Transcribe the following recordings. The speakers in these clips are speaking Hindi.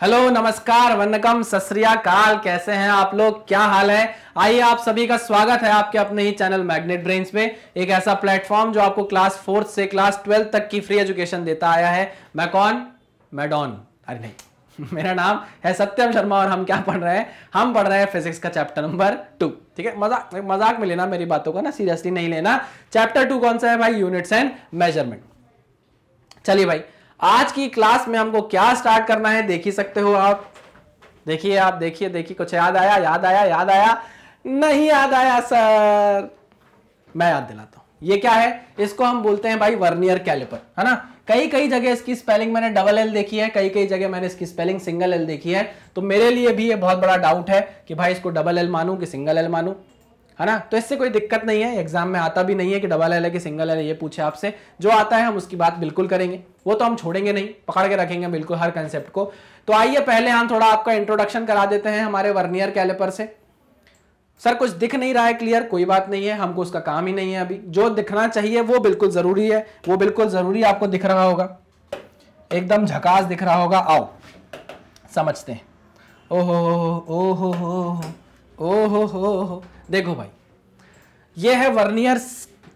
हेलो नमस्कार वनकम काल कैसे हैं आप लोग क्या हाल है आइए आप सभी का स्वागत है आपके अपने ही चैनल मैग्नेट ब्रेन्स में एक ऐसा प्लेटफॉर्म जो आपको क्लास फोर्थ से क्लास ट्वेल्थ तक की फ्री एजुकेशन देता आया है मैं कौन मैं डॉन अरे नहीं मेरा नाम है सत्यम शर्मा और हम क्या पढ़ रहे हैं हम पढ़ रहे हैं फिजिक्स का चैप्टर नंबर टू ठीक है मजाक मजाक में लेना मेरी बातों को ना सीरियसली नहीं लेना चैप्टर टू कौन सा है भाई यूनिट्स एंड मेजरमेंट चलिए भाई आज की क्लास में हमको क्या स्टार्ट करना है देख ही सकते हो आप देखिए आप देखिए देखिए कुछ याद आया याद आया याद आया नहीं याद आया सर मैं याद दिलाता हूं ये क्या है इसको हम बोलते हैं भाई वर्नियर कैलिपर है ना कई कई जगह इसकी स्पेलिंग मैंने डबल एल देखी है कई कई जगह मैंने इसकी स्पेलिंग सिंगल एल देखी है तो मेरे लिए भी ये बहुत बड़ा डाउट है कि भाई इसको डबल एल मानू कि सिंगल एल मानू है ना तो इससे कोई दिक्कत नहीं है एग्जाम में आता भी नहीं है कि डबल एल है कि सिंगल एल है ये पूछे आपसे जो आता है हम उसकी बात बिल्कुल करेंगे वो तो हम छोड़ेंगे नहीं पकड़ के रखेंगे बिल्कुल हर कंसेप्ट को तो आइए पहले हम थोड़ा आपका इंट्रोडक्शन करा देते हैं हमारे वर्नियर कैलेपर से सर कुछ दिख नहीं रहा है क्लियर कोई बात नहीं है हमको उसका काम ही नहीं है अभी जो दिखना चाहिए वो बिल्कुल ज़रूरी है वो बिल्कुल ज़रूरी आपको दिख रहा होगा एकदम झकास दिख रहा होगा आओ समझते हैं ओहो ओहो ओहो ओहो देखो भाई ये है वर्नियर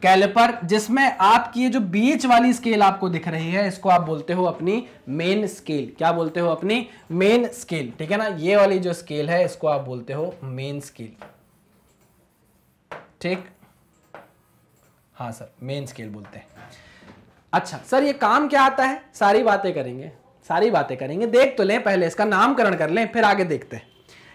कैलिपर जिसमें आपकी ये जो बीच वाली स्केल आपको दिख रही है इसको आप बोलते हो अपनी मेन स्केल क्या बोलते हो अपनी मेन स्केल ठीक है ना ये वाली जो स्केल है इसको आप बोलते हो मेन स्केल ठीक हाँ सर मेन स्केल बोलते हैं अच्छा सर ये काम क्या आता है सारी बातें करेंगे सारी बातें करेंगे देख तो लें पहले इसका नामकरण कर लें फिर आगे देखते हैं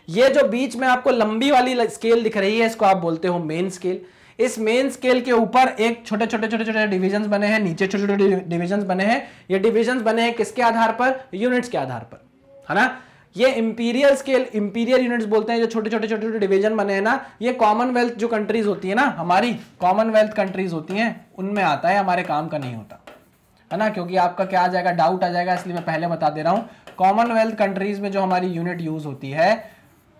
ये जो बीच में आपको लंबी वाली स्केल दिख रही है इसको आप बोलते हो मेन स्केल इस मेन स्केल के ऊपर एक छोटे छोटे छोटे छोटे डिविजन बने हैं नीचे छोटे छोटे डिविजन बने हैं ये डिविजन बने हैं किसके आधार पर यूनिट्स के आधार पर है ना ये इंपीरियल स्केल इंपीरियल यूनिट्स बोलते हैं जो छोटे छोटे छोटे छोटे डिविजन बने हैं ना ये कॉमनवेल्थ जो कंट्रीज होती है ना हमारी कॉमनवेल्थ कंट्रीज होती हैं उनमें आता है हमारे काम का नहीं होता है ना क्योंकि आपका क्या आ जाएगा डाउट आ जाएगा इसलिए मैं पहले बता दे रहा हूँ कॉमनवेल्थ कंट्रीज में जो हमारी यूनिट यूज होती है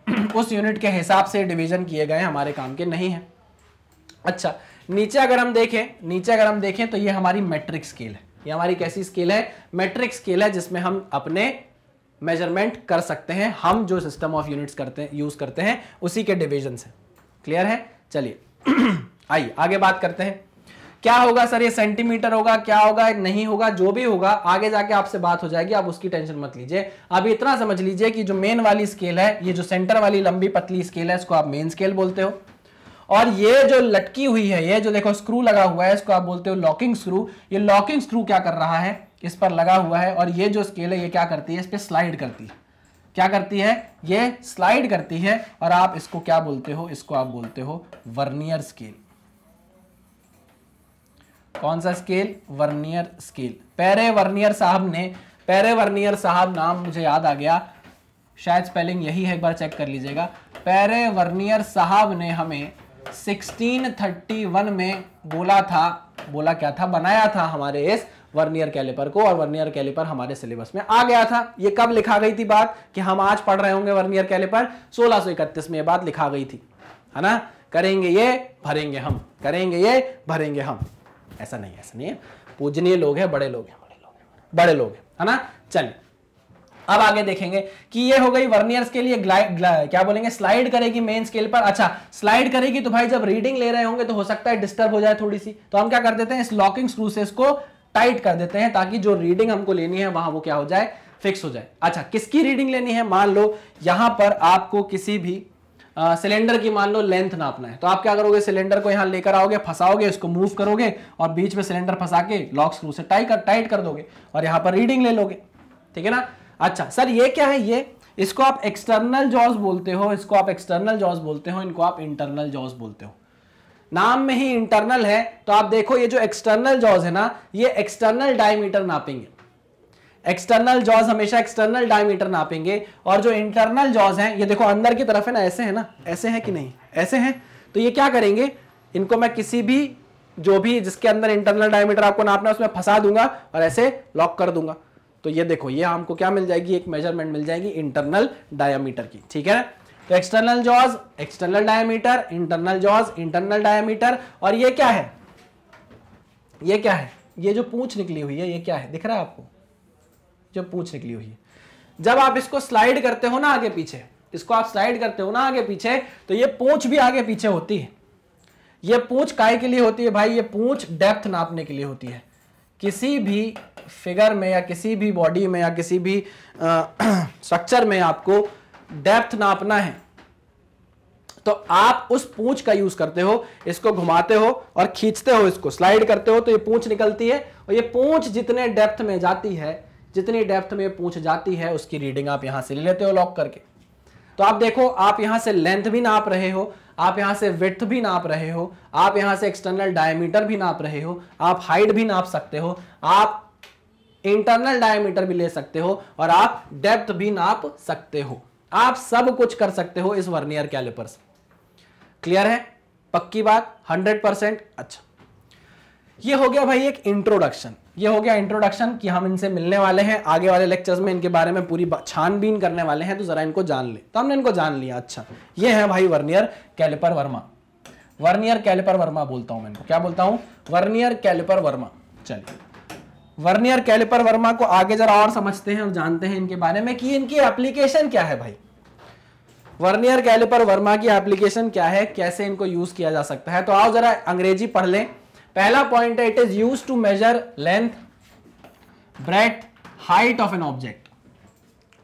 उस यूनिट के हिसाब से डिवीजन किए गए हमारे काम के नहीं हैं अच्छा नीचे अगर हम देखें नीचे अगर हम देखें तो ये हमारी मैट्रिक स्केल है ये हमारी कैसी स्केल है मैट्रिक स्केल है जिसमें हम अपने मेजरमेंट कर सकते हैं हम जो सिस्टम ऑफ यूनिट्स करते हैं यूज़ करते हैं उसी के डिविजन से क्लियर है चलिए आइए आगे बात करते हैं क्या होगा सर ये सेंटीमीटर होगा क्या होगा नहीं होगा जो भी होगा आगे जाके आपसे बात हो जाएगी आप उसकी टेंशन मत लीजिए अभी इतना समझ लीजिए कि जो मेन वाली स्केल है ये जो सेंटर वाली लंबी पतली स्केल है इसको आप मेन स्केल बोलते हो और ये जो लटकी हुई है ये जो देखो स्क्रू लगा हुआ है इसको आप बोलते हो लॉकिंग स्क्रू ये लॉकिंग स्क्रू क्या कर रहा है इस पर लगा हुआ है और ये जो स्केल है ये क्या करती है इस पर स्लाइड करती है क्या करती है ये स्लाइड करती है और आप इसको क्या बोलते हो इसको आप बोलते हो वर्नियर स्केल कौन सा scale vernier scale Pierre vernier साहब ने पेरे वर्नियर साहब नाम मुझे याद आ गया शायद स्पेलिंग यही है एक बार चेक कर लीजिएगा पेरे वर्नियर साहब ने हमें 1631 में बोला था बोला क्या था बनाया था हमारे इस वर्नियर कैलिपर को और वर्नियर कैलिपर हमारे सिलेबस में आ गया था ये कब लिखा गई थी बात कि हम आज पढ़ रहे होंगे वर्नियर कैलिपर सोलह में ये बात लिखा गई थी है ना करेंगे ये भरेंगे हम करेंगे ये भरेंगे हम ऐसा नहीं ऐसा नहीं है पूजनीय लोग हैं बड़े लोग हैं बड़े लोग हैं बड़े लोग हैं है ना चलिए अब आगे देखेंगे कि ये हो गई वर्नियर्स के लिए ग्लाइड ग्ला, क्या बोलेंगे स्लाइड करेगी मेन स्केल पर अच्छा स्लाइड करेगी तो भाई जब रीडिंग ले रहे होंगे तो हो सकता है डिस्टर्ब हो जाए थोड़ी सी तो हम क्या कर देते हैं इस लॉकिंग स्क्रू से इसको टाइट कर देते हैं ताकि जो रीडिंग हमको लेनी है वहां वो क्या हो जाए फिक्स हो जाए अच्छा किसकी रीडिंग लेनी है मान लो यहां पर आपको किसी भी सिलेंडर की मान लो लेंथ नापना है तो आप क्या करोगे सिलेंडर को यहां लेकर आओगे फंसाओगे इसको मूव करोगे और बीच में सिलेंडर फंसा के लॉक स्क्रू से टाइट कर टाइट कर दोगे और यहां पर रीडिंग ले लोगे ठीक है ना अच्छा सर ये क्या है ये इसको आप एक्सटर्नल जॉज बोलते हो इसको आप एक्सटर्नल जॉज बोलते हो इनको आप इंटरनल जॉज बोलते हो नाम में ही इंटरनल है तो आप देखो ये जो एक्सटर्नल जॉज है ना ये एक्सटर्नल डायमीटर नापेंगे एक्सटर्नल जॉज हमेशा एक्सटर्नल डायमीटर नापेंगे और जो इंटरनल जॉज हैं ये देखो अंदर की तरफ है ना ऐसे है ना ऐसे है कि नहीं ऐसे हैं तो ये क्या करेंगे इनको मैं किसी भी जो भी जिसके अंदर इंटरनल डायमीटर आपको नापना है उसमें फंसा दूंगा और ऐसे लॉक कर दूंगा तो ये देखो ये हमको क्या मिल जाएगी एक मेजरमेंट मिल जाएगी इंटरनल डायमीटर की ठीक है तो external jaws external diameter internal jaws internal diameter और ये क्या है ये क्या है ये जो पूछ निकली हुई है ये क्या है दिख रहा है आपको जो पूछ निकली हुई है जब आप इसको स्लाइड करते हो ना आगे पीछे इसको आप स्लाइड करते हो ना आगे पीछे तो ये पूछ भी आगे पीछे होती है ये पूछ काय के लिए होती है भाई ये पूछ डेप्थ नापने के लिए होती है किसी भी फिगर में या किसी भी बॉडी में या किसी भी स्ट्रक्चर में आपको डेप्थ नापना है तो आप उस पूछ का यूज करते हो इसको घुमाते हो और खींचते हो इसको स्लाइड करते हो तो ये पूछ निकलती है और ये पूछ जितने डेप्थ में जाती है जितनी डेप्थ में पूछ जाती है उसकी रीडिंग आप यहां से ले लेते हो लॉक करके तो आप देखो आप यहां से लेंथ भी नाप रहे हो आप यहां से विथ भी नाप रहे हो आप यहां से एक्सटर्नल डायमीटर भी नाप रहे हो आप हाइट भी नाप सकते हो आप इंटरनल डायमीटर भी ले सकते हो और आप डेप्थ भी नाप सकते हो आप सब कुछ कर सकते हो इस वर्नियर कैलिपर से क्लियर है पक्की बात हंड्रेड परसेंट अच्छा ये हो गया भाई एक इंट्रोडक्शन ये हो गया इंट्रोडक्शन कि हम इनसे मिलने वाले हैं आगे वाले लेक्चर्स में इनके बारे में पूरी छानबीन करने वाले हैं तो जरा इनको जान ले तो हमने इनको जान लिया अच्छा ये है भाई vernier caliper Verma vernier caliper Verma बोलता हूं मैं क्या बोलता हूं वर्नियर कैलिपर वर्मा चलिए वर्नियर कैलिपर वर्मा को आगे जरा और समझते हैं और जानते हैं इनके बारे में कि इनकी एप्लीकेशन क्या है भाई वर्नियर कैलिपर वर्मा की एप्लीकेशन क्या है कैसे इनको यूज किया जा सकता है तो आओ जरा अंग्रेजी पढ़ लें पहला पॉइंट है it is use to measure length breadth height of an object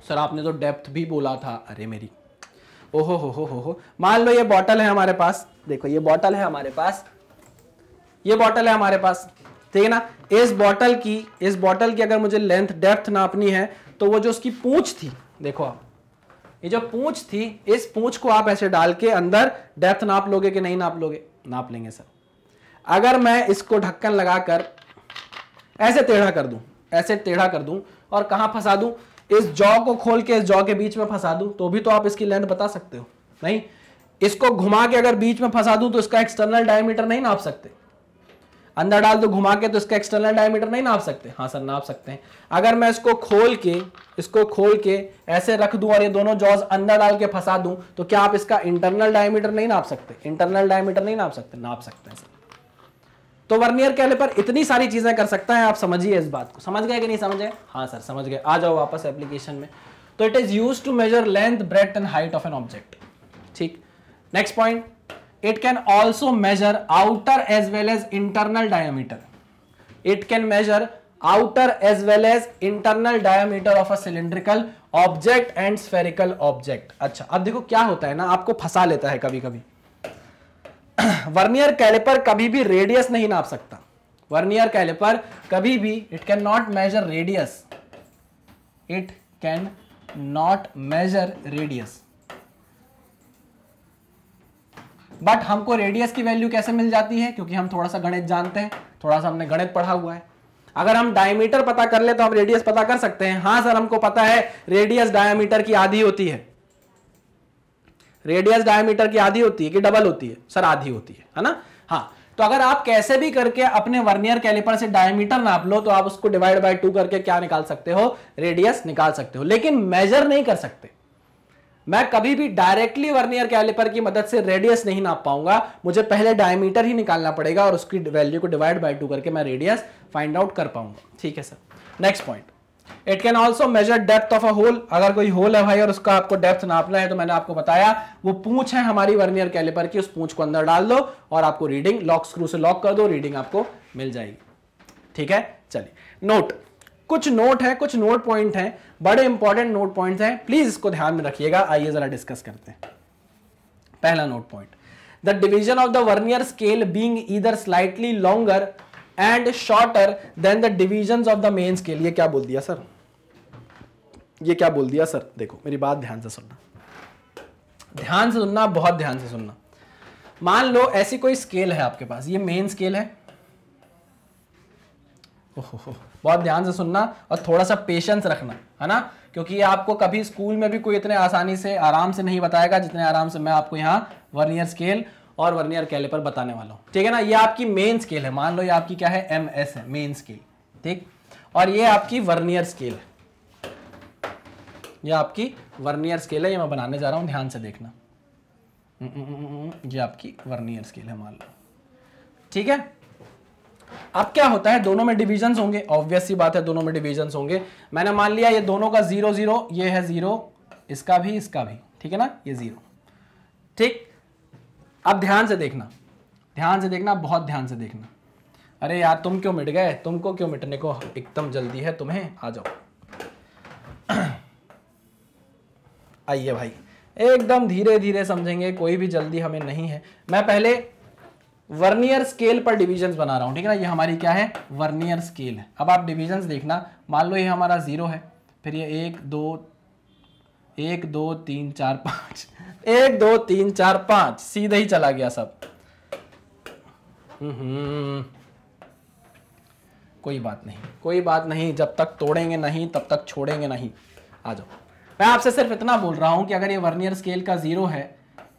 sir आपने तो डेप्थ भी बोला था अरे मेरी ओहो हो हो हो हो मान लो ये बॉटल है हमारे पास देखो ये बॉटल है हमारे पास ये बॉटल है हमारे पास ठीक है ना इस बॉटल की इस बॉटल की अगर मुझे लेंथ डेप्थ नापनी है तो वो जो उसकी पूछ थी देखो आप ये जो पूछ थी इस पूछ को आप ऐसे डाल के अंदर डेप्थ नाप लोगे कि नहीं नाप लोगे नाप लेंगे सर अगर मैं इसको ढक्कन लगाकर ऐसे टेढ़ा कर दूं ऐसे टेढ़ा कर दूं और कहा फंसा दूं इस जॉ को खोल के इस जॉ के बीच में फंसा दूं तो भी तो आप इसकी लेंथ बता सकते हो नहीं इसको घुमा के अगर बीच में फंसा दूं तो इसका एक्सटर्नल डायमीटर नहीं नाप सकते अंदर डाल दो घुमा के तो इसका एक्सटर्नल डायमीटर नहीं नाप सकते हाँ सर नाप सकते हैं अगर मैं इसको खोल के इसको खोल के ऐसे रख दूं और ये दोनों जॉज अंदर डाल के फंसा दूं तो क्या आप इसका इंटरनल डायमीटर नहीं नाप सकते इंटरनल डायमीटर नहीं नाप सकते नाप सकते हैं सर तो वर्नियर पर इतनी सारी चीजें कर सकता है आप समझिए इस बात को समझ गए कि नहीं समझे हाँ सर समझ गए आ जाओ वापस एप्लीकेशन में तो it is use to measure length breadth and height of an object ठीक next point it can also measure outer as well as internal diameter it can measure outer as well as internal diameter of a cylindrical object and spherical object अच्छा अब देखो क्या होता है ना आपको फंसा लेता है कभी कभी वर्नियर कैलिपर कभी भी रेडियस नहीं नाप सकता वर्नियर कैलिपर कभी भी it can not measure radius it can not measure radius but हमको रेडियस की वैल्यू कैसे मिल जाती है क्योंकि हम थोड़ा सा गणित जानते हैं थोड़ा सा हमने गणित पढ़ा हुआ है अगर हम डायमीटर पता कर ले तो हम रेडियस पता कर सकते हैं हाँ सर हमको पता है रेडियस डायमीटर की आधी होती है रेडियस डायमीटर की आधी होती है कि डबल होती है सर आधी होती है है ना हाँ तो अगर आप कैसे भी करके अपने वर्नियर कैलिपर से डायमीटर नाप लो तो आप उसको डिवाइड बाय टू करके क्या निकाल सकते हो रेडियस निकाल सकते हो लेकिन मेजर नहीं कर सकते मैं कभी भी डायरेक्टली वर्नियर कैलिपर की मदद से रेडियस नहीं नाप पाऊंगा मुझे पहले डायमीटर ही निकालना पड़ेगा और उसकी वैल्यू को डिवाइड बाय टू करके मैं रेडियस फाइंड आउट कर पाऊंगा ठीक है sir next point it can also measure depth of a hole अगर कोई होल है भाई और उसका आपको डेप्थ नापना है तो मैंने आपको बताया वो पूछ है हमारी वर्नियर कैलिपर की उस पूछ को अंदर डाल दो और आपको रीडिंग लॉक स्क्रू से लॉक कर दो रीडिंग आपको मिल जाएगी ठीक है चलिए नोट कुछ नोट है कुछ नोट पॉइंट है बड़े इंपॉर्टेंट नोट पॉइंट है प्लीज इसको ध्यान में रखिएगा आइए जरा डिस्कस करते हैं पहला note point the division of the vernier scale being either slightly longer and shorter than the division of the main scale ये क्या बोल दिया सर ये क्या बोल दिया सर देखो मेरी बात ध्यान से सुनना ध्यान से सुनना बहुत ध्यान से सुनना मान लो ऐसी कोई स्केल है आपके पास ये मेन स्केल है ओहो बहुत ध्यान से सुनना और थोड़ा सा पेशेंस रखना है ना क्योंकि ये आपको कभी स्कूल में भी कोई इतने आसानी से आराम से नहीं बताएगा जितने आराम से मैं आपको यहाँ वर्नियर स्केल और वर्नियर कैले पर बताने वाला हूँ ठीक है ना ये आपकी मेन स्केल है मान लो ये आपकी क्या है एम एस है मेन स्केल ठीक और ये आपकी वर्नियर स्केल है ये आपकी वर्नियर स्केल है ये मैं बनाने जा रहा हूँ ध्यान से देखना हम्म, हम्म, हम्म, ये आपकी वर्नियर स्केल है मान लो ठीक है अब क्या होता है दोनों में डिविजन होंगे ऑब्वियस सी बात है दोनों में डिविजन होंगे मैंने मान लिया ये दोनों का जीरो जीरो ये है जीरो इसका भी इसका भी ठीक है ना ये जीरो ठीक अब ध्यान से देखना ध्यान से देखना बहुत ध्यान से देखना अरे यार तुम क्यों मिट गए तुमको क्यों मिटने को एकदम जल्दी है तुम्हें आ जाओ आइए भाई एकदम धीरे धीरे समझेंगे कोई भी जल्दी हमें नहीं है मैं पहले वर्नियर स्केल पर डिविजन बना रहा हूं ठीक है ना ये हमारी क्या है वर्नियर स्केल है अब आप डिविजन देखना मान लो ये हमारा ज़ीरो है फिर ये एक दो एक दो तीन चार पाँच एक दो तीन चार पांच सीधे ही चला गया सब हम्म, हम्म। कोई बात नहीं कोई बात नहीं जब तक तोड़ेंगे नहीं तब तक छोड़ेंगे नहीं आ जाओ मैं आपसे सिर्फ इतना बोल रहा हूं कि अगर ये वर्नियर स्केल का ज़ीरो है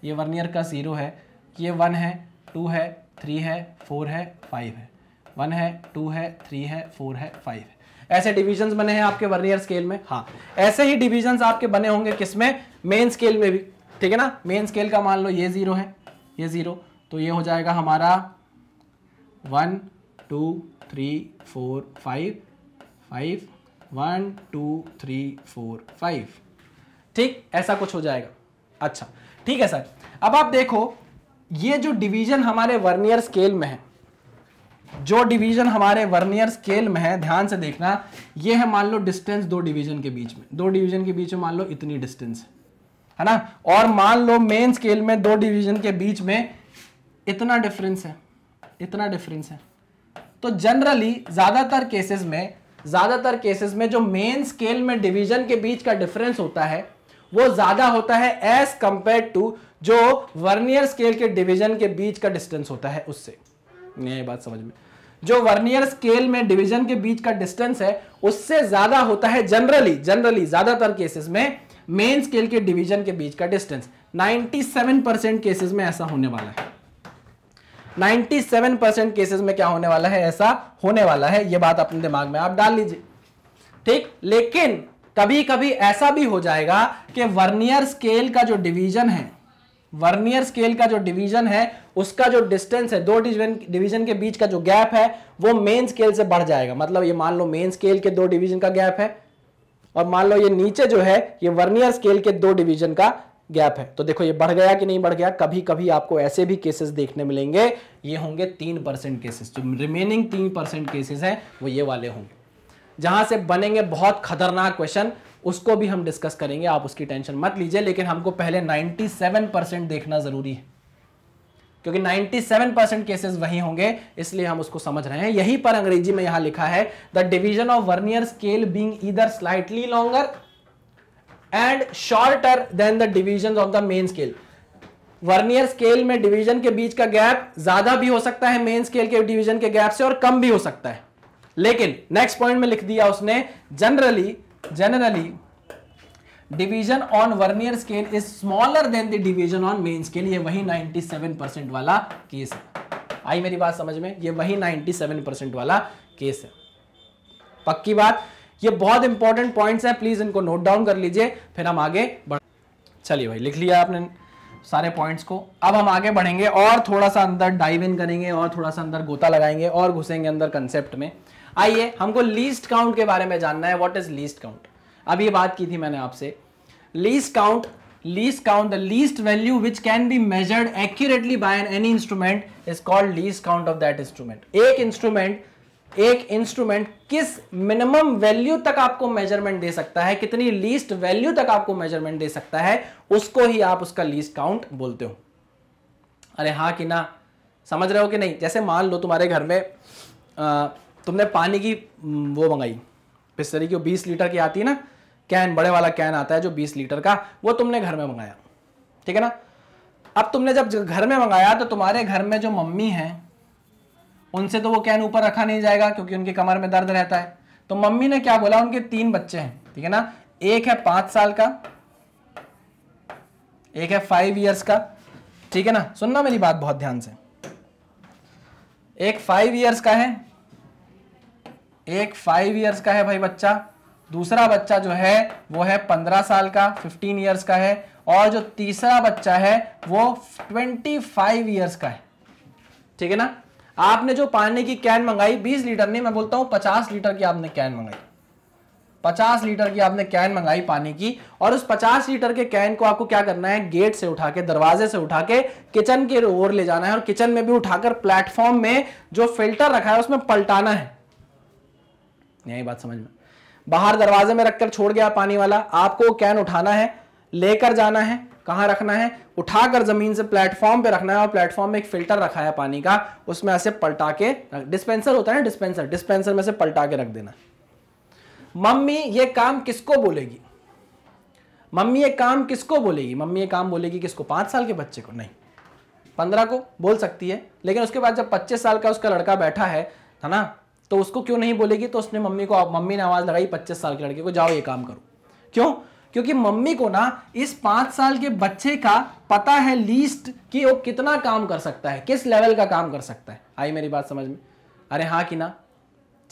ये वर्नियर का ज़ीरो है कि ये वन है टू है थ्री है फोर है फाइव है वन है टू है थ्री है फोर है फाइव है ऐसे डिविजन्स बने हैं आपके वर्नियर स्केल में हाँ ऐसे ही डिविजन्स आपके बने होंगे किसमें मेन स्केल में भी ठीक है ना मेन स्केल का मान लो ये ज़ीरो है ये ज़ीरो तो ये हो जाएगा हमारा one two three four five five one two three four five ठीक ऐसा कुछ हो जाएगा अच्छा ठीक है सर अब आप देखो ये जो डिवीजन हमारे वर्नियर स्केल में है जो डिवीजन हमारे वर्नियर स्केल में है ध्यान से देखना ये है मान लो डिस्टेंस दो डिवीजन के बीच में दो डिवीजन के बीच में मान लो इतनी डिस्टेंस है है ना और मान लो मेन स्केल में दो डिवीजन के बीच में इतना डिफरेंस है इतना डिफरेंस है तो जनरली ज़्यादातर केसेस में ज़्यादातर केसेस में जो मेन स्केल में डिवीजन के बीच का डिफरेंस होता है वो ज़्यादा होता है एज कंपेयर टू जो वर्नियर स्केल के डिवीजन के बीच का डिस्टेंस होता है उससे नहीं ये बात समझ में जो वर्नियर स्केल में डिवीजन के बीच का डिस्टेंस है उससे ज़्यादा होता है जनरली जनरली ज़्यादातर केसेस में मेन स्केल के डिवीजन के बीच का डिस्टेंस 97 परसेंट केसेस में ऐसा होने वाला है 97 परसेंट केसेस में क्या होने वाला है ऐसा होने वाला है यह बात अपने दिमाग में आप डाल लीजिए ठीक लेकिन कभी कभी ऐसा भी हो जाएगा कि वर्नियर स्केल का जो डिवीजन है वर्नियर स्केल का जो डिवीजन है उसका जो डिस्टेंस है दो डिवीजन डिवीजन के बीच का जो गैप है वो मेन स्केल से बढ़ जाएगा मतलब ये मान लो मेन स्केल के दो डिवीजन का गैप है और मान लो ये नीचे जो है ये वर्नियर स्केल के दो डिवीजन का गैप है तो देखो ये बढ़ गया कि नहीं बढ़ गया कभी कभी आपको ऐसे भी केसेस देखने मिलेंगे ये होंगे तीन परसेंट केसेस जो रिमेनिंग तीन परसेंट केसेस हैं वो ये वाले होंगे जहां से बनेंगे बहुत खतरनाक क्वेश्चन उसको भी हम डिस्कस करेंगे आप उसकी टेंशन मत लीजिए लेकिन हमको पहले 97 परसेंट देखना जरूरी है क्योंकि 97 परसेंट केसेस वही होंगे इसलिए हम उसको समझ रहे हैं यही पर अंग्रेजी में यहां लिखा है the division of vernier scale being either slightly longer and shorter than the division of the main scale vernier scale में डिवीजन के बीच का गैप ज्यादा भी हो सकता है मेन स्केल के डिवीजन के गैप से और कम भी हो सकता है लेकिन नेक्स्ट पॉइंट में लिख दिया उसने generally generally division on vernier scale is smaller than the division on main scale ये वही 97 परसेंट वाला केस है आई मेरी बात समझ में ये वही 97 परसेंट वाला केस है पक्की बात ये बहुत इंपॉर्टेंट पॉइंट्स है प्लीज इनको नोट डाउन कर लीजिए फिर हम आगे बढ़ चलिए भाई लिख लिया आपने सारे पॉइंट्स को अब हम आगे बढ़ेंगे और थोड़ा सा अंदर डाइव इन करेंगे और थोड़ा सा अंदर गोता लगाएंगे और घुसेंगे अंदर कंसेप्ट में आइए हमको लीस्ट काउंट के बारे में जानना है व्हाट इज लीस्ट काउंट अब ये बात की थी मैंने आपसे lease count lease count the least value which can be measured accurately by any instrument is called called count of that instrument एक इंस्ट्रूमेंट एक इंस्ट्रूमेंट किस मिनिमम वैल्यू तक आपको मेजरमेंट दे सकता है कितनी लीस्ट वैल्यू तक आपको मेजरमेंट दे सकता है उसको ही आप उसका लीस्ट काउंट बोलते हो अरे हाँ कि ना समझ रहे हो कि नहीं जैसे मान लो तुम्हारे घर में तुमने पानी की वो मंगाई पिस्तरी की वो बीस लीटर की आती है ना कैन बड़े वाला कैन आता है जो बीस लीटर का वो तुमने घर में मंगाया ठीक है ना अब तुमने जब घर में मंगाया तो तुम्हारे घर में जो मम्मी है उनसे तो वो कैन ऊपर रखा नहीं जाएगा क्योंकि उनकी कमर में दर्द रहता है तो मम्मी ने क्या बोला उनके तीन बच्चे हैं ठीक है ना एक है पांच साल का एक है फाइव ईयर्स का ठीक है ना सुनना मेरी बात बहुत ध्यान से एक फाइव ईयर्स का है एक फाइव ईयर्स का है भाई बच्चा दूसरा बच्चा जो है वो है पंद्रह साल का फिफ्टीन ईयर्स का है और जो तीसरा बच्चा है वो ट्वेंटी फाइव ईयर्स का है ठीक है ना आपने जो पानी की कैन मंगाई बीस लीटर नहीं मैं बोलता हूं पचास लीटर की आपने कैन मंगाई पचास लीटर की आपने कैन मंगाई पानी की और उस पचास लीटर के कैन को आपको क्या करना है गेट से उठा के दरवाजे से उठा के किचन के ओर ले जाना है और किचन में भी उठाकर प्लेटफॉर्म में जो फिल्टर रखा है उसमें पलटाना है यही बात समझ में बाहर दरवाजे में रखकर छोड़ गया पानी वाला आपको कैन उठाना है लेकर जाना है कहाँ रखना है उठाकर जमीन से प्लेटफॉर्म पे रखना है और प्लेटफॉर्म में एक फिल्टर रखा है पानी का उसमें ऐसे पलटा के डिस्पेंसर होता है डिस्पेंसर डिस्पेंसर में से पलटा के रख देना मम्मी ये काम किसको बोलेगी मम्मी ये काम किसको बोलेगी मम्मी ये काम बोलेगी किसको पांच साल के बच्चे को नहीं पंद्रह को बोल सकती है लेकिन उसके बाद जब पच्चीस साल का उसका लड़का बैठा है है ना तो उसको क्यों नहीं बोलेगी तो उसने मम्मी को मम्मी ने आवाज़ लगाई पच्चीस साल के लड़के को जाओ ये काम करो क्यों क्योंकि मम्मी को ना इस पांच साल के बच्चे का पता है लीस्ट कि वो कितना काम कर सकता है किस लेवल का काम कर सकता है आई मेरी बात समझ में अरे हाँ कि ना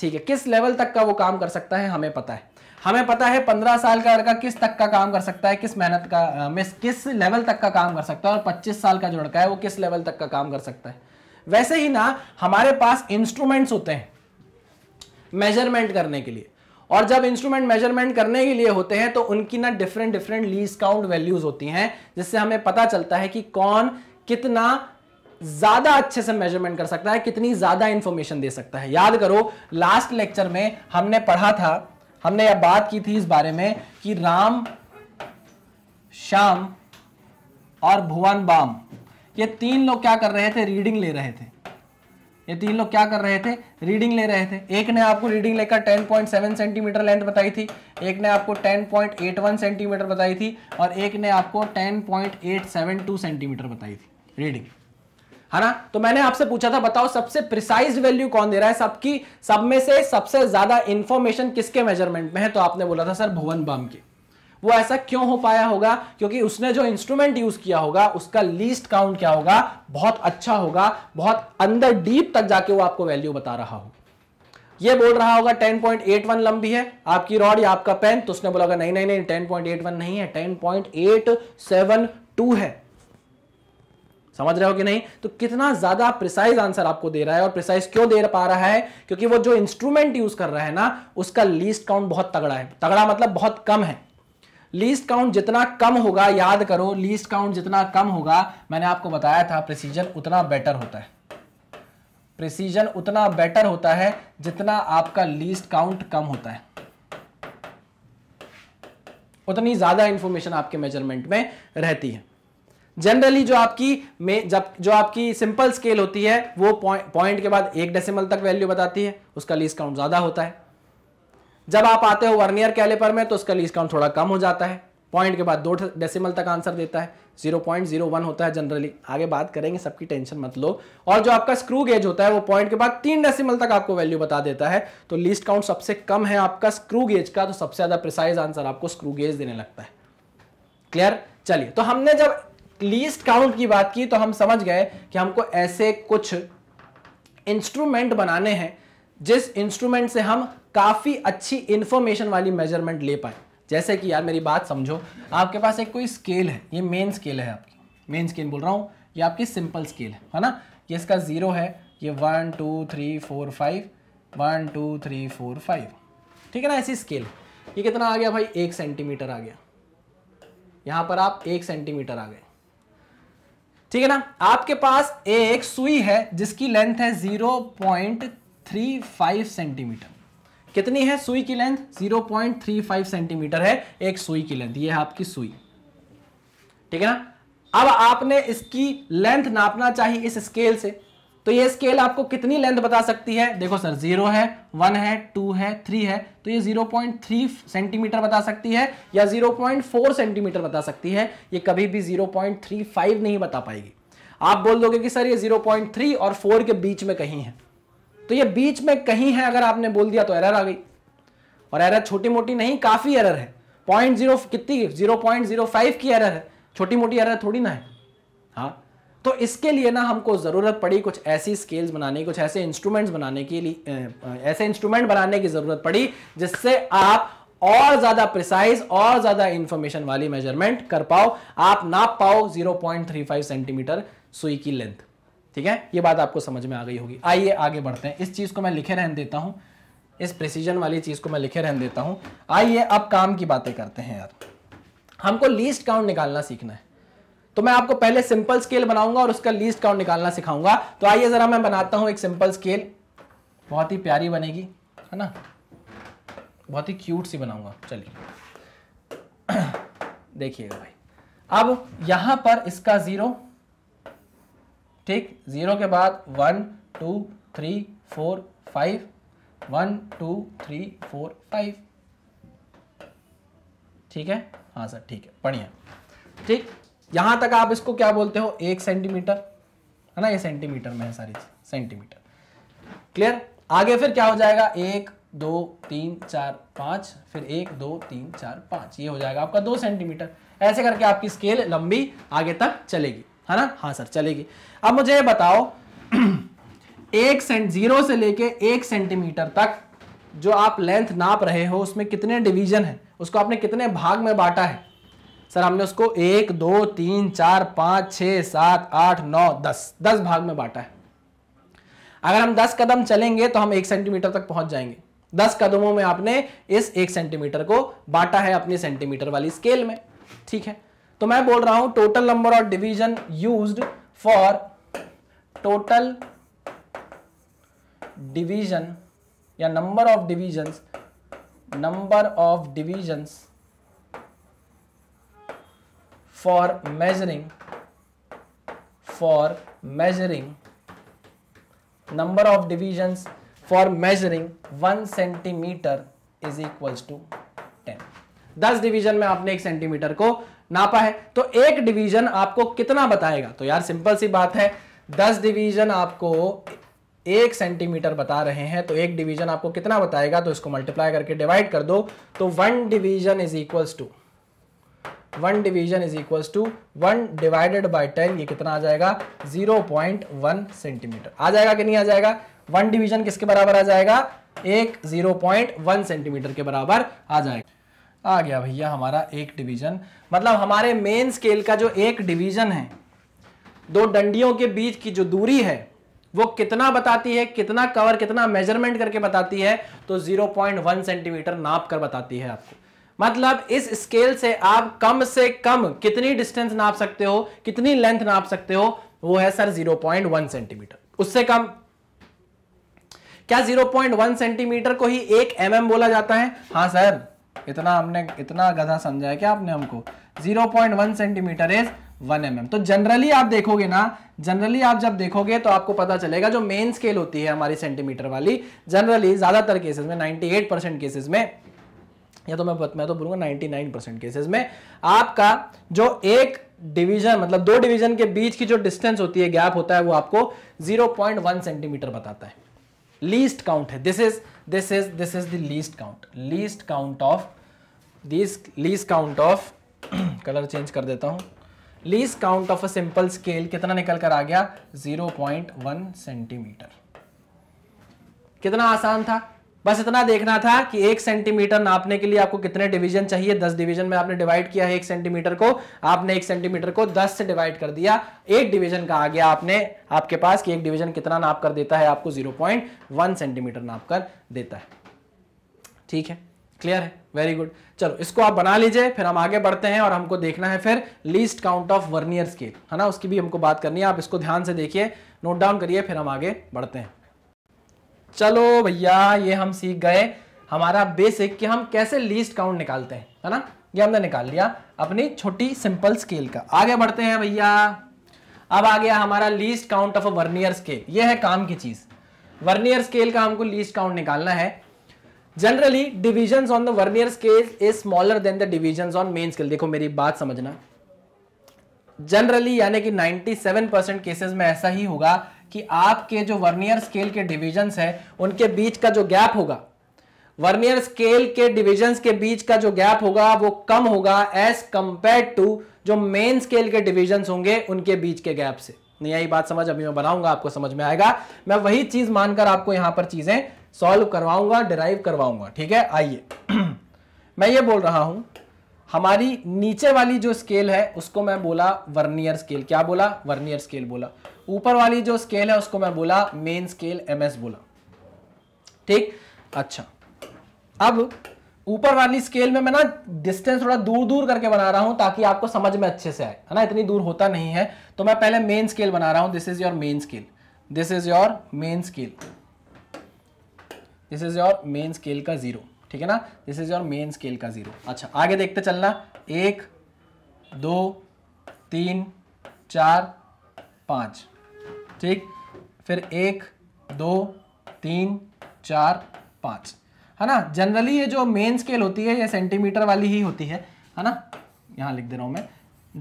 ठीक है किस लेवल तक का वो काम कर सकता है हमें पता है हमें पता है पंद्रह साल का लड़का किस तक का काम कर सकता है किस मेहनत का मिस किस लेवल तक का काम कर सकता है और पच्चीस साल का जो लड़का है वो किस लेवल तक का काम कर सकता है वैसे ही ना हमारे पास इंस्ट्रूमेंट्स होते हैं मेजरमेंट करने के लिए और जब इंस्ट्रूमेंट मेजरमेंट करने के लिए होते हैं तो उनकी ना different different least count values होती हैं जिससे हमें पता चलता है कि कौन कितना ज्यादा अच्छे से मेजरमेंट कर सकता है कितनी ज्यादा इंफॉर्मेशन दे सकता है याद करो लास्ट लेक्चर में हमने पढ़ा था हमने यह बात की थी इस बारे में कि राम श्याम और भुवन बाम ये तीन लोग क्या कर रहे थे रीडिंग ले रहे थे ये तीन लोग क्या कर रहे थे रीडिंग ले रहे थे एक ने आपको रीडिंग लेकर 10.7 सेंटीमीटर लेंथ बताई थी एक ने आपको 10.81 सेंटीमीटर बताई थी और एक ने आपको 10.872 सेंटीमीटर बताई थी रीडिंग है ना तो मैंने आपसे पूछा था बताओ सबसे प्रिसाइज वैल्यू कौन दे रहा है सबकी सब में से सबसे ज्यादा इंफॉर्मेशन किसके मेजरमेंट में है तो आपने बोला था सर भुवन बाम की वो ऐसा क्यों हो पाया होगा क्योंकि उसने जो इंस्ट्रूमेंट यूज किया होगा उसका लीस्ट काउंट क्या होगा बहुत अच्छा होगा बहुत अंदर डीप तक जाके वो आपको वैल्यू बता रहा होगा ये बोल रहा होगा 10.81 लंबी है आपकी रॉड या आपका पेन तो उसने बोला होगा नहीं नहीं नहीं 10.81 नहीं है 10.872 है समझ रहे हो कि नहीं तो कितना ज्यादा प्रिसाइज आंसर आपको दे रहा है और प्रिसाइज क्यों दे पा रहा है क्योंकि वो जो इंस्ट्रूमेंट यूज कर रहा है ना उसका लीस्ट काउंट बहुत तगड़ा है तगड़ा मतलब बहुत कम है लीस्ट काउंट जितना कम होगा याद करो लीस्ट काउंट जितना कम होगा मैंने आपको बताया था प्रिसीजन उतना बेटर होता है प्रिसीजन उतना बेटर होता है जितना आपका लीस्ट काउंट कम होता है उतनी ज़्यादा इंफॉर्मेशन आपके मेजरमेंट में रहती है जनरली जो आपकी में जब जो आपकी सिंपल स्केल होती है वो पॉइंट पॉइंट के बाद एक डेसिमल तक वैल्यू बताती है उसका लीस्ट काउंट ज़्यादा होता है जब आप आते हो वर्नियर कैलिपर में तो उसका लीज काउंट थोड़ा कम हो जाता है पॉइंट के बाद दो डेसिमल तक आंसर देता है 0.01 होता है जनरली आगे बात करेंगे सबकी टेंशन मत लो और जो आपका स्क्रू गेज होता है वो पॉइंट के बाद तीन डेसिमल तक आपको वैल्यू बता देता है तो लीस्ट काउंट सबसे कम है आपका स्क्रू गेज का तो सबसे ज़्यादा प्रिसाइज आंसर आपको स्क्रू गेज देने लगता है क्लियर चलिए तो हमने जब लीस्ट काउंट की बात की तो हम समझ गए कि हमको ऐसे कुछ इंस्ट्रूमेंट बनाने हैं जिस इंस्ट्रूमेंट से हम काफ़ी अच्छी इंफॉर्मेशन वाली मेजरमेंट ले पाए जैसे कि यार मेरी बात समझो आपके पास एक कोई स्केल है ये मेन स्केल है आपकी मेन स्केल बोल रहा हूँ ये आपकी सिंपल स्केल है है ना ये इसका ज़ीरो है ये one two three four five one two three four five ठीक है ना ऐसी स्केल ये कितना आ गया भाई एक सेंटीमीटर आ गया यहाँ पर आप एक सेंटीमीटर आ गए ठीक है ना आपके पास एक सुई है जिसकी लेंथ है zero point three five centimetre कितनी है सुई की length zero point three five centimetre है एक सुई की लेंथ ये है आपकी सुई ठीक है ना अब आपने इसकी लेंथ नापना चाहिए इस स्केल से तो ये स्केल आपको कितनी लेंथ बता सकती है देखो सर जीरो है वन है टू है थ्री है तो ये जीरो पॉइंट थ्री सेंटीमीटर बता सकती है या जीरो पॉइंट फोर सेंटीमीटर बता सकती है ये कभी भी जीरो पॉइंट थ्री फाइव नहीं बता पाएगी आप बोल दोगे कि सर ये जीरो पॉइंट थ्री और फोर के बीच में कहीं है तो ये बीच में कहीं है अगर आपने बोल दिया तो एरर आ गई और एरर छोटी मोटी नहीं काफ़ी एरर है पॉइंट जीरो कितनी जीरो पॉइंट जीरो फाइव की एरर है छोटी मोटी एरर थोड़ी ना है हाँ तो इसके लिए ना हमको ज़रूरत पड़ी कुछ ऐसी स्केल्स बनाने की कुछ ऐसे इंस्ट्रूमेंट्स बनाने के लिए ऐसे इंस्ट्रूमेंट बनाने की ज़रूरत पड़ी जिससे आप और ज़्यादा प्रिसाइज और ज़्यादा इंफॉर्मेशन वाली मेजरमेंट कर पाओ आप नाप पाओ 0.35 सेंटीमीटर सुई की लेंथ ठीक है ये बात आपको समझ में आ गई होगी आइए आगे बढ़ते हैं इस चीज़ को मैं लिखे रहने देता हूं इस प्रेसिजन वाली चीज़ को मैं लिखे रहने देता हूं आइए अब काम की बातें करते हैं यार हमको लीस्ट काउंट निकालना सीखना है तो मैं आपको पहले सिंपल स्केल बनाऊंगा और उसका लीस्ट काउंट निकालना सिखाऊंगा तो आइए ज़रा मैं बनाता हूं एक सिंपल स्केल बहुत ही प्यारी बनेगी है ना बहुत ही क्यूट सी बनाऊंगा चलिए देखिएगा भाई अब यहां पर इसका ज़ीरो ठीक ज़ीरो के बाद one two three four five one two three four five ठीक है हाँ सर ठीक है बढ़िया ठीक यहां तक आप इसको क्या बोलते हो एक सेंटीमीटर है ना ये सेंटीमीटर में है सारी सेंटीमीटर क्लियर आगे फिर क्या हो जाएगा एक दो तीन चार पांच फिर एक दो तीन चार पांच ये हो जाएगा आपका दो सेंटीमीटर ऐसे करके आपकी स्केल लंबी आगे तक चलेगी है ना हाँ सर चलेगी अब मुझे ये बताओ एक सेंट जीरो से लेके एक सेंटीमीटर तक जो आप लेंथ नाप रहे हो उसमें कितने डिवीजन है उसको आपने कितने भाग में बांटा है सर हमने उसको एक दो तीन चार पाँच छः सात आठ नौ दस दस भाग में बांटा है अगर हम दस कदम चलेंगे तो हम एक सेंटीमीटर तक पहुंच जाएंगे दस कदमों में आपने इस एक सेंटीमीटर को बांटा है अपने सेंटीमीटर वाली स्केल में ठीक है तो मैं बोल रहा हूं total number of division used for total division या number of division number of division for measuring for measuring number of divisions for measuring one centimetre is equals to ten दस डिवीजन में आपने एक सेंटीमीटर को नापा है तो एक डिवीजन आपको कितना बताएगा तो यार सिंपल सी बात है दस डिवीजन आपको एक सेंटीमीटर बता रहे हैं तो एक डिवीजन आपको कितना बताएगा तो इसको मल्टीप्लाई करके डिवाइड कर दो तो one division is equals to one division is equals to one divided by ten ये कितना आ जाएगा जीरो पॉइंट वन सेंटीमीटर आ जाएगा कि नहीं आ जाएगा वन डिवीजन किसके बराबर आ जाएगा एक जीरो पॉइंट वन सेंटीमीटर के बराबर आ जाएगा आ गया भैया हमारा एक डिवीजन मतलब हमारे मेन स्केल का जो एक डिवीजन है दो डंडियों के बीच की जो दूरी है वो कितना बताती है कितना कवर कितना मेजरमेंट करके बताती है तो 0.1 सेंटीमीटर नाप कर बताती है आपको मतलब इस स्केल से आप कम से कम कितनी डिस्टेंस नाप सकते हो कितनी लेंथ नाप सकते हो वो है सर 0.1 सेंटीमीटर उससे कम क्या 0.1 सेंटीमीटर को ही एक एम mm बोला जाता है हाँ सर इतना हमने इतना गधा समझा है क्या आपने हमको 0.1 सेंटीमीटर इज 1 एम mm. तो जनरली आप देखोगे ना जनरली आप जब देखोगे तो आपको पता चलेगा जो मेन स्केल होती है हमारी सेंटीमीटर वाली जनरली ज्यादातर केसेस में 98 परसेंट केसेस में या तो मैं मैं तो बोलूंगा 99 परसेंट केसेस में आपका जो एक डिवीजन मतलब दो डिवीजन के बीच की जो डिस्टेंस होती है गैप होता है वो आपको 0.1 सेंटीमीटर बताता है लीस्ट काउंट है this is this is this is the least count least count of this least count of color change kar deta hu least count of a simple scale kitna nikal kar aa gaya 0.1 cm kitna aasan tha बस इतना देखना था कि एक सेंटीमीटर नापने के लिए आपको कितने डिवीजन चाहिए दस डिवीजन में आपने डिवाइड किया है एक सेंटीमीटर को आपने एक सेंटीमीटर को दस से डिवाइड कर दिया एक डिवीजन का आ गया आपने आपके पास कि एक डिवीजन कितना नाप कर देता है आपको जीरो पॉइंट वन सेंटीमीटर नाप कर देता है ठीक है क्लियर है वेरी गुड चलो इसको आप बना लीजिए फिर हम आगे बढ़ते हैं और हमको देखना है फिर least count of vernier scale है ना उसकी भी हमको बात करनी है आप इसको ध्यान से देखिए नोट डाउन करिए फिर हम आगे बढ़ते हैं चलो भैया ये हम सीख गए हमारा बेसिक कि हम कैसे लीस्ट काउंट निकालते हैं है ना ये हमने निकाल लिया अपनी छोटी सिंपल स्केल का आगे बढ़ते हैं भैया अब आ गया हमारा least count of vernier scale ये है काम की चीज वर्नियर स्केल का हमको लीस्ट काउंट निकालना है generally division on the vernier scale is smaller than the division on main scale देखो मेरी बात समझना जनरली यानी कि 97 परसेंट केसेस में ऐसा ही होगा कि आपके जो वर्नियर स्केल के डिविजन्स है उनके बीच का जो गैप होगा वर्नियर स्केल के डिविजन्स के बीच का जो गैप होगा वो कम होगा एज कंपेयर टू जो मेन स्केल के डिविजन्स होंगे उनके बीच के गैप से नहीं आई बात समझ अभी मैं बनाऊंगा आपको समझ में आएगा मैं वही चीज मानकर आपको यहां पर चीजें सॉल्व करवाऊंगा डिराइव करवाऊंगा ठीक है आइए मैं ये बोल रहा हूं हमारी नीचे वाली जो स्केल है उसको मैं बोला वर्नियर स्केल क्या बोला वर्नियर स्केल बोला ऊपर वाली जो स्केल है उसको मैं बोला मेन स्केल एमएस बोला ठीक अच्छा अब ऊपर वाली स्केल में मैं ना डिस्टेंस थोड़ा दूर दूर करके बना रहा हूं ताकि आपको समझ में अच्छे से आए है ना इतनी दूर होता नहीं है तो मैं पहले मेन स्केल बना रहा हूं this is your main scale this is your main scale this is your main scale का जीरो ठीक है ना this is your main scale का जीरो अच्छा आगे देखते चलना एक दो तीन चार पाँच ठीक फिर एक दो तीन चार पाँच है ना जनरली ये जो मेन स्केल होती है ये सेंटीमीटर वाली ही होती है है ना यहाँ लिख दे रहा हूँ मैं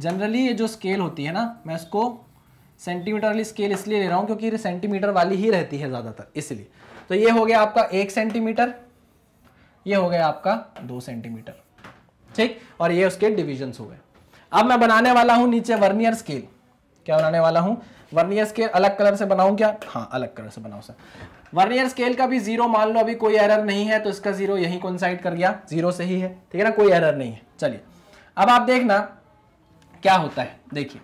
जनरली ये जो स्केल होती है ना मैं इसको सेंटीमीटर वाली स्केल इसलिए ले रहा हूँ क्योंकि ये सेंटीमीटर वाली ही रहती है ज़्यादातर इसलिए तो ये हो गया आपका एक सेंटीमीटर ये हो गया आपका दो सेंटीमीटर ठीक और ये उसके डिविजन हो गए अब मैं बनाने वाला हूं नीचे वर्नियर स्केल क्या बनाने वाला हूं वर्नियर स्केल अलग कलर से बनाऊं क्या हाँ अलग कलर से बनाऊँ सर वर्नियर स्केल का भी जीरो मान लो अभी कोई एरर नहीं है तो इसका जीरो यही कॉन्साइड कर गया जीरो से ही है ठीक है ना कोई एरर नहीं है चलिए अब आप देखना क्या होता है देखिए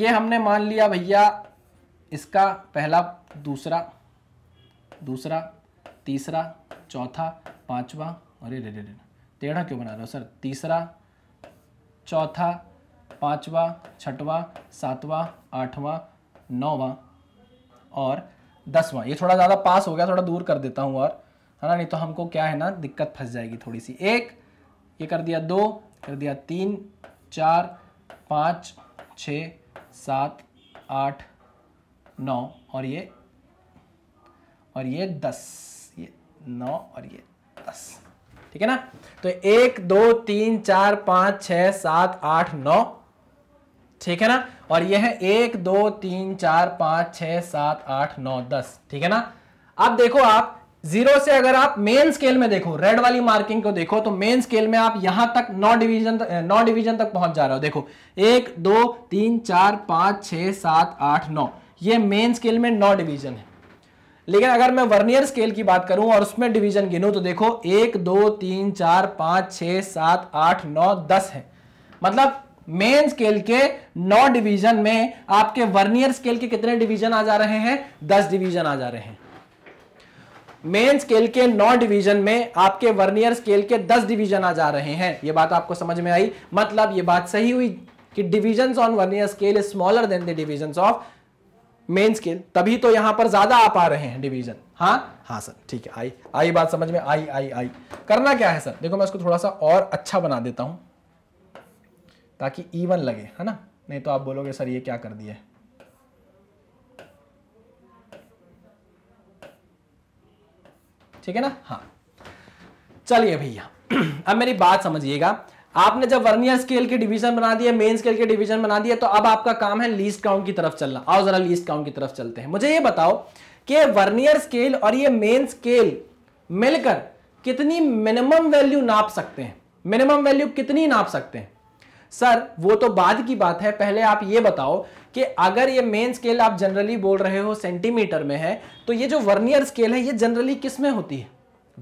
ये हमने मान लिया भैया इसका पहला दूसरा दूसरा तीसरा चौथा पांचवा अरे रे रे रे टेढ़ा क्यों बना रहे हो सर तीसरा चौथा पांचवा छठवा सातवा आठवा नौवा और दसवां ये थोड़ा ज़्यादा पास हो गया थोड़ा दूर कर देता हूँ और है ना नहीं तो हमको क्या है ना दिक्कत फंस जाएगी थोड़ी सी एक ये कर दिया दो कर दिया तीन चार पाँच छ सात आठ नौ और ये और ये दस नौ और ये दस ठीक है ना तो एक दो तीन चार पाँच छ सात आठ नौ ठीक है ना और यह है एक दो तीन चार पांच छ सात आठ नौ दस ठीक है ना अब देखो आप जीरो से अगर आप मेन स्केल में देखो रेड वाली मार्किंग को देखो तो मेन स्केल में आप यहां तक नौ डिवीजन नौ डिवीजन तक पहुंच जा रहे हो देखो एक दो तीन चार पांच छ सात आठ नौ ये मेन स्केल में नौ डिवीजन है लेकिन अगर मैं वर्नियर स्केल की बात करूं और उसमें डिवीजन गिनूं तो देखो एक दो तीन चार पांच छह सात आठ नौ दस है मतलब मेन स्केल के नौ डिवीजन में आपके वर्नियर स्केल के कितने डिवीजन आ जा रहे हैं दस डिवीजन आ जा रहे हैं मेन स्केल के नौ डिवीजन में आपके वर्नियर स्केल के दस डिवीजन आ जा रहे हैं यह बात आपको समझ में आई मतलब ये बात सही हुई कि division on vernier scale is smaller than the division of main scale तभी तो यहां पर ज्यादा आप आ रहे हैं डिवीजन हाँ हाँ सर ठीक है आई आई बात समझ में आई आई आई करना क्या है सर देखो मैं इसको थोड़ा सा और अच्छा बना देता हूं ताकि ईवन लगे है ना नहीं तो आप बोलोगे सर ये क्या कर दिया है ठीक है ना हाँ चलिए भैया अब मेरी बात समझिएगा आपने जब वर्नियर स्केल के डिवीजन बना दिया मेन स्केल के डिवीजन बना दिया तो अब आपका काम है लीस्ट काउंट की तरफ चलना आओ जरा लीस्ट काउंट की तरफ चलते हैं मुझे ये बताओ कि वर्नियर स्केल और ये मेन स्केल मिलकर कितनी मिनिमम वैल्यू नाप सकते हैं मिनिमम वैल्यू कितनी नाप सकते हैं सर वो तो बाद की बात है पहले आप ये बताओ कि अगर ये मेन स्केल आप जनरली बोल रहे हो सेंटीमीटर में है तो ये जो वर्नियर स्केल है ये जनरली किस में होती है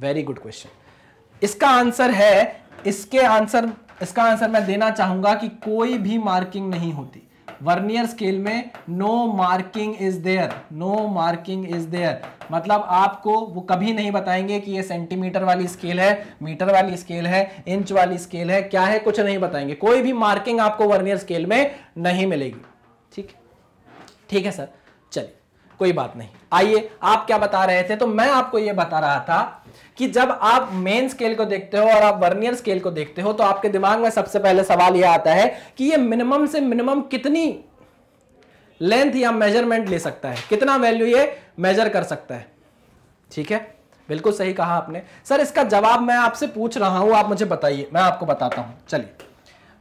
वेरी गुड क्वेश्चन इसका आंसर है इसके आंसर इसका आंसर मैं देना चाहूंगा कि कोई भी मार्किंग नहीं होती वर्नियर स्केल में no marking is there no marking is there मतलब आपको वो कभी नहीं बताएंगे कि ये सेंटीमीटर वाली स्केल है मीटर वाली स्केल है इंच वाली स्केल है क्या है कुछ नहीं बताएंगे कोई भी मार्किंग आपको वर्नियर स्केल में नहीं मिलेगी ठीक ठीक है सर चलिए कोई बात नहीं आइए आप क्या बता रहे थे तो मैं आपको ये बता रहा था कि जब आप मेन स्केल को देखते हो और आप वर्नियर स्केल को देखते हो तो आपके दिमाग में सबसे पहले सवाल यह आता है कि ये मिनिमम से मिनिमम कितनी लेंथ या मेजरमेंट ले सकता है कितना वैल्यू ये मेजर कर सकता है ठीक है बिल्कुल सही कहा आपने सर इसका जवाब मैं आपसे पूछ रहा हूं आप मुझे बताइए मैं आपको बताता हूं चलिए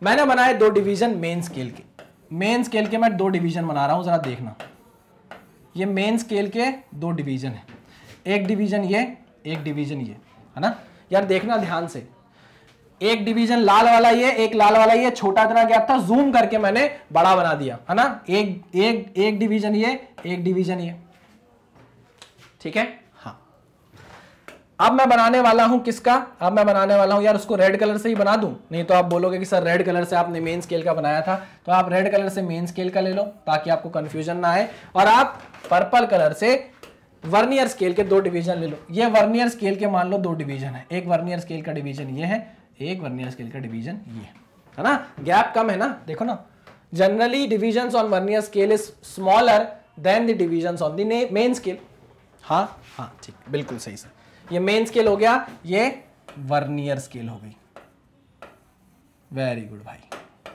मैंने बनाए दो डिवीजन मेन स्केल के मेन स्केल के मैं दो डिवीजन बना रहा हूं जरा देखना ये मेन स्केल के दो डिवीजन है एक डिवीजन ये एक डिवीजन ये है ना यार देखना ध्यान से एक डिवीजन लाल वाला ये एक लाल वाला ये छोटा इतना गैप था जूम करके मैंने बड़ा बना दिया है ना एक एक एक डिवीजन ये एक डिवीजन ये ठीक है हाँ अब मैं बनाने वाला हूं किसका अब मैं बनाने वाला हूं यार उसको रेड कलर से ही बना दू नहीं तो आप बोलोगे कि सर रेड कलर से आपने मेन स्केल का बनाया था तो आप रेड कलर से मेन स्केल का ले लो ताकि आपको कंफ्यूजन ना आए और आप पर्पल कलर से वर्नियर स्केल के दो डिवीजन ले लो ये वर्नियर स्केल के मान लो दो डिवीजन है एक वर्नियर स्केल का डिवीजन ये है एक वर्नियर स्केल का डिवीजन ये है ना गैप कम है ना देखो ना generally division on vernier scale is smaller than the division on the main scale हाँ हाँ ठीक बिल्कुल सही सर ये मेन स्केल हो गया ये वर्नियर स्केल हो गई वेरी गुड भाई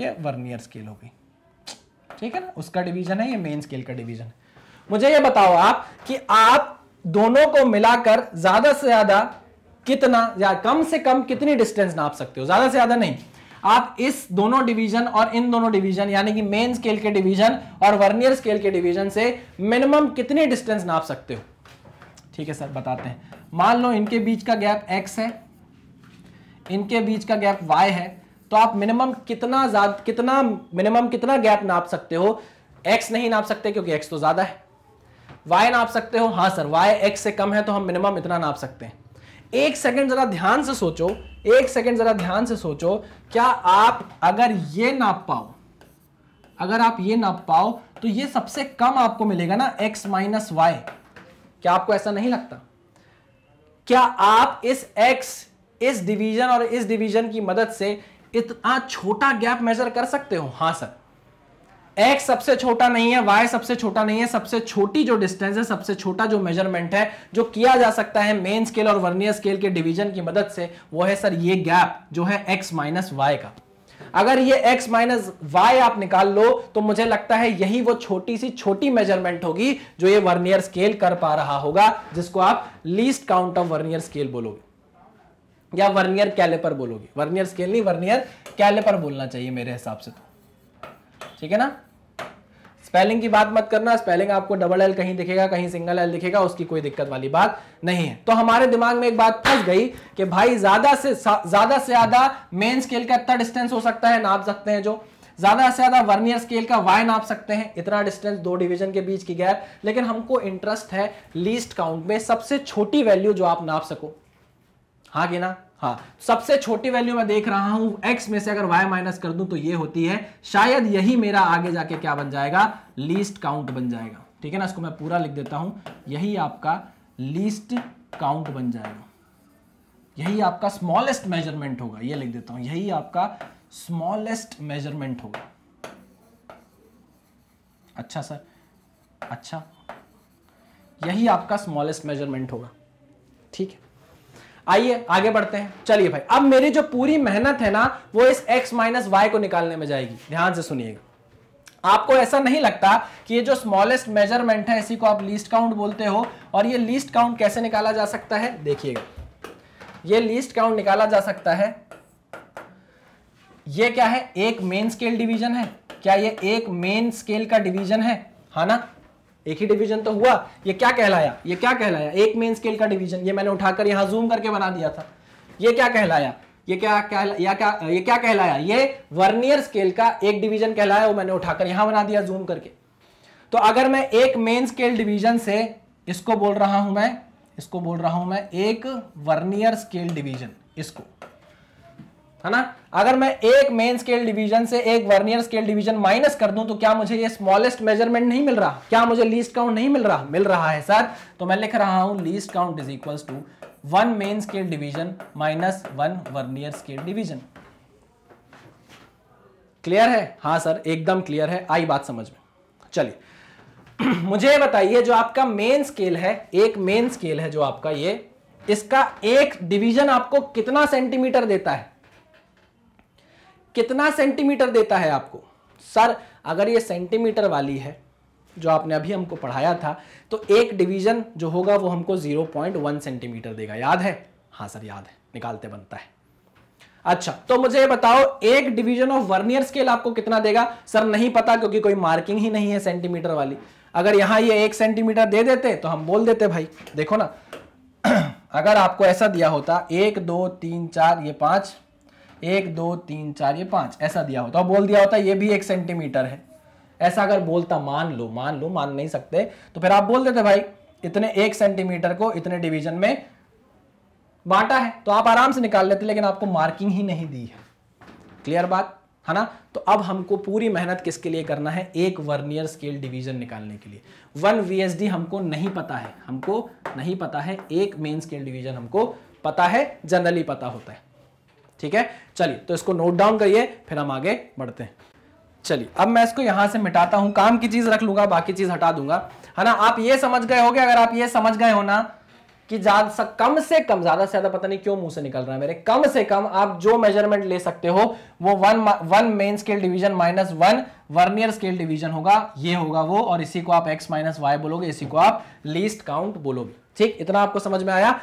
ये वर्नियर स्केल हो गई ठीक है ना उसका डिवीजन है ये मेन स्केल का डिवीजन है मुझे ये बताओ आप कि आप दोनों को मिलाकर ज्यादा से ज्यादा कितना या कम से कम कितनी डिस्टेंस नाप सकते हो ज्यादा से ज्यादा नहीं आप इस दोनों डिवीजन और इन दोनों डिवीजन यानी कि मेन स्केल के डिवीजन और वर्नियर स्केल के डिवीजन से मिनिमम कितनी डिस्टेंस नाप सकते हो ठीक है सर बताते हैं मान लो इनके बीच का गैप एक्स है इनके बीच का गैप वाई है तो आप मिनिमम कितना कितना मिनिमम कितना गैप नाप सकते हो एक्स नहीं नाप सकते क्योंकि एक्स तो ज्यादा है y नाप सकते हो हाँ सर y एक्स से कम है तो हम मिनिमम इतना नाप सकते हैं एक सेकंड जरा ध्यान से सोचो एक सेकंड जरा ध्यान से सोचो क्या आप अगर ये नाप पाओ अगर आप ये नाप पाओ तो ये सबसे कम आपको मिलेगा ना x माइनस वाई क्या आपको ऐसा नहीं लगता क्या आप इस x इस डिवीजन और इस डिवीजन की मदद से इतना छोटा गैप मेजर कर सकते हो हाँ सर एक्स सबसे छोटा नहीं है वाई सबसे छोटा नहीं है सबसे छोटी जो डिस्टेंस है सबसे छोटा जो मेजरमेंट है जो किया जा सकता है मेन स्केल और वर्नियर स्केल के डिवीजन की मदद से वो है सर ये गैप जो है x माइनस वाई का अगर ये x माइनस वाई आप निकाल लो तो मुझे लगता है यही वो छोटी सी छोटी मेजरमेंट होगी जो ये वर्नियर स्केल कर पा रहा होगा जिसको आप least count of vernier scale बोलोगे या वर्नियर कैलेपर बोलोगे वर्नियर स्केल नहीं वर्नियर कैलेपर बोलना चाहिए मेरे हिसाब से तो ठीक है ना स्पेलिंग की बात मत करना स्पेलिंग आपको डबल एल कहीं दिखेगा कहीं सिंगल एल दिखेगा उसकी कोई दिक्कत वाली बात नहीं है तो हमारे दिमाग में एक बात फंस गई कि भाई ज्यादा से ज्यादा से ज्यादा मेन स्केल का इतना डिस्टेंस हो सकता है नाप सकते हैं जो ज्यादा से ज्यादा वर्नियर स्केल का वाई नाप सकते हैं इतना डिस्टेंस दो डिवीजन के बीच की गैप लेकिन हमको इंटरेस्ट है लीस्ट काउंट में सबसे छोटी वैल्यू जो आप नाप सको हाँ कि ना हाँ सबसे छोटी वैल्यू मैं देख रहा हूं x में से अगर y माइनस कर दूं तो ये होती है शायद यही मेरा आगे जाके क्या बन जाएगा लीस्ट काउंट बन जाएगा ठीक है ना इसको मैं पूरा लिख देता हूं यही आपका लीस्ट काउंट बन जाएगा यही आपका स्मॉलेस्ट मेजरमेंट होगा ये लिख देता हूं यही आपका स्मॉलेस्ट मेजरमेंट होगा अच्छा सर अच्छा यही आपका स्मॉलेस्ट मेजरमेंट होगा ठीक है आइए आगे बढ़ते हैं चलिए भाई अब मेरी जो पूरी मेहनत है ना वो इस x माइनस वाई को निकालने में जाएगी ध्यान से सुनिएगा आपको ऐसा नहीं लगता कि ये जो स्मॉलेस्ट मेजरमेंट है इसी को आप लीस्ट काउंट बोलते हो और ये लीस्ट काउंट कैसे निकाला जा सकता है देखिएगा ये लीस्ट काउंट निकाला जा सकता है ये क्या है एक मेन स्केल डिवीजन है क्या ये एक मेन स्केल का डिवीजन है हा ना एक ही डिवीजन तो हुआ ये क्या कहलाया ये क्या कहलाया एक मेन स्केल का डिवीजन ये मैंने उठाकर यहां जूम करके बना दिया था ये क्या कहलाया ये क्या कहला क्या ये क्या कहलाया ये वर्नियर स्केल का एक डिवीजन कहलाया वो मैंने उठाकर यहां बना दिया जूम करके तो अगर मैं एक मेन स्केल डिवीजन से इसको बोल रहा हूं मैं इसको बोल रहा हूं मैं एक वर्नियर स्केल डिवीजन इसको है ना अगर मैं एक मेन स्केल डिवीजन से एक वर्नियर स्केल डिवीजन माइनस कर दूं तो क्या मुझे ये स्मॉलेस्ट मेजरमेंट नहीं मिल रहा क्या मुझे लीस्ट काउंट नहीं मिल रहा मिल रहा है सर तो मैं लिख रहा हूं least count is equal to one main scale division minus one vernier scale division clear है हाँ सर एकदम क्लियर है आई बात समझ में चलिए मुझे बताइए जो आपका मेन स्केल है एक मेन स्केल है जो आपका ये इसका एक डिवीजन आपको कितना सेंटीमीटर देता है कितना सेंटीमीटर देता है आपको सर अगर ये सेंटीमीटर वाली है जो आपने अभी हमको पढ़ाया था तो एक डिवीजन जो होगा वो हमको 0.1 सेंटीमीटर देगा याद है हाँ सर याद है निकालते बनता है अच्छा तो मुझे बताओ एक डिवीजन ऑफ वर्नियर स्केल आपको कितना देगा सर नहीं पता क्योंकि कोई मार्किंग ही नहीं है सेंटीमीटर वाली अगर यहां ये एक सेंटीमीटर दे देते तो हम बोल देते भाई देखो ना अगर आपको ऐसा दिया होता एक दो तीन चार ये पांच एक दो तीन चार ये पांच ऐसा दिया होता बोल दिया होता ये भी एक सेंटीमीटर है ऐसा अगर बोलता मान लो मान लो मान नहीं सकते तो फिर आप बोल देते भाई इतने एक सेंटीमीटर को इतने डिवीजन में बांटा है तो आप आराम से निकाल लेते लेकिन आपको मार्किंग ही नहीं दी है क्लियर बात है ना तो अब हमको पूरी मेहनत किसके लिए करना है एक वर्नियर स्केल डिवीजन निकालने के लिए वन वीएसडी हमको नहीं पता है हमको नहीं पता है एक मेन स्केल डिवीजन हमको पता है जनरली पता होता है ठीक है चलिए तो इसको नोट डाउन करिए फिर हम आगे बढ़ते हैं चलिए अब मैं इसको यहां से मिटाता हूं काम की चीज रख लूंगा बाकी चीज हटा दूंगा है ना आप ये समझ गए होगे अगर आप ये समझ गए हो ना कि ज्यादा कम से कम ज्यादा से ज्यादा पता नहीं क्यों मुंह से निकल रहा है मेरे कम से कम आप जो मेजरमेंट ले सकते हो वो one one main scale division minus one vernier scale division होगा ये होगा वो और इसी को आप एक्स माइनस वाई बोलोगे इसी को आप लीस्ट काउंट बोलोगे ठीक इतना आपको समझ में आया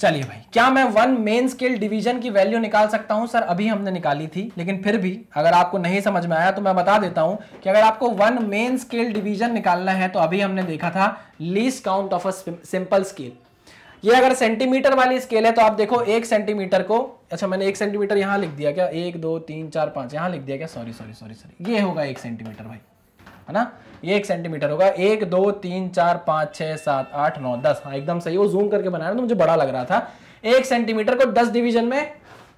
चलिए भाई क्या मैं वन मेन स्केल डिवीजन की वैल्यू निकाल सकता हूं सर अभी हमने निकाली थी लेकिन फिर भी अगर आपको नहीं समझ में आया तो मैं बता देता हूं कि अगर आपको वन मेन स्केल डिवीजन निकालना है तो अभी हमने देखा था least count of a simple scale ये अगर सेंटीमीटर वाली स्केल है तो आप देखो एक सेंटीमीटर को अच्छा मैंने एक सेंटीमीटर यहां लिख दिया क्या एक दो तीन चार पांच यहां लिख दिया क्या सॉरी सॉरी सॉरी सॉरी ये होगा एक सेंटीमीटर भाई है ना एक सेंटीमीटर होगा एक दो तीन चार पांच छह सात आठ नौ दस हाँ एकदम सही वो जूम करके बना तो मुझे बड़ा लग रहा था एक सेंटीमीटर को दस डिवीजन में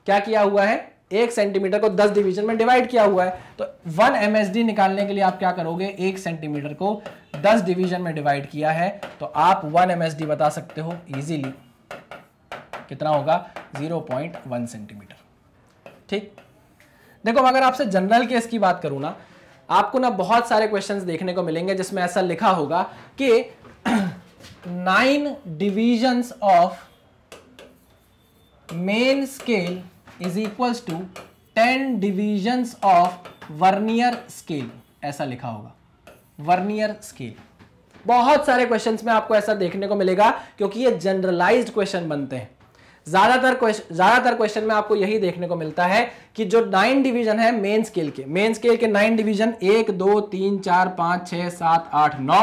क्या किया हुआ है एक सेंटीमीटर को दस डिवीजन में डिवाइड किया हुआ है तो वन एम निकालने के लिए आप क्या करोगे एक सेंटीमीटर को दस डिवीजन में डिवाइड किया है तो आप वन एम बता सकते हो इजीली कितना होगा 0.1 सेंटीमीटर ठीक देखो अगर आपसे जनरल केस की बात करूं ना आपको ना बहुत सारे क्वेश्चन देखने को मिलेंगे जिसमें ऐसा लिखा होगा कि nine divisions of main scale is equals to ten divisions of vernier scale ऐसा लिखा होगा वर्नियर स्केल बहुत सारे क्वेश्चंस में आपको ऐसा देखने को मिलेगा क्योंकि ये जनरलाइज्ड क्वेश्चन बनते हैं ज्यादातर ज्यादातर क्वेश्चन में आपको यही देखने को मिलता है कि जो नाइन डिवीजन है मेन स्केल के मेन स्केल के नाइन डिवीजन एक दो तीन चार पांच छह सात आठ नौ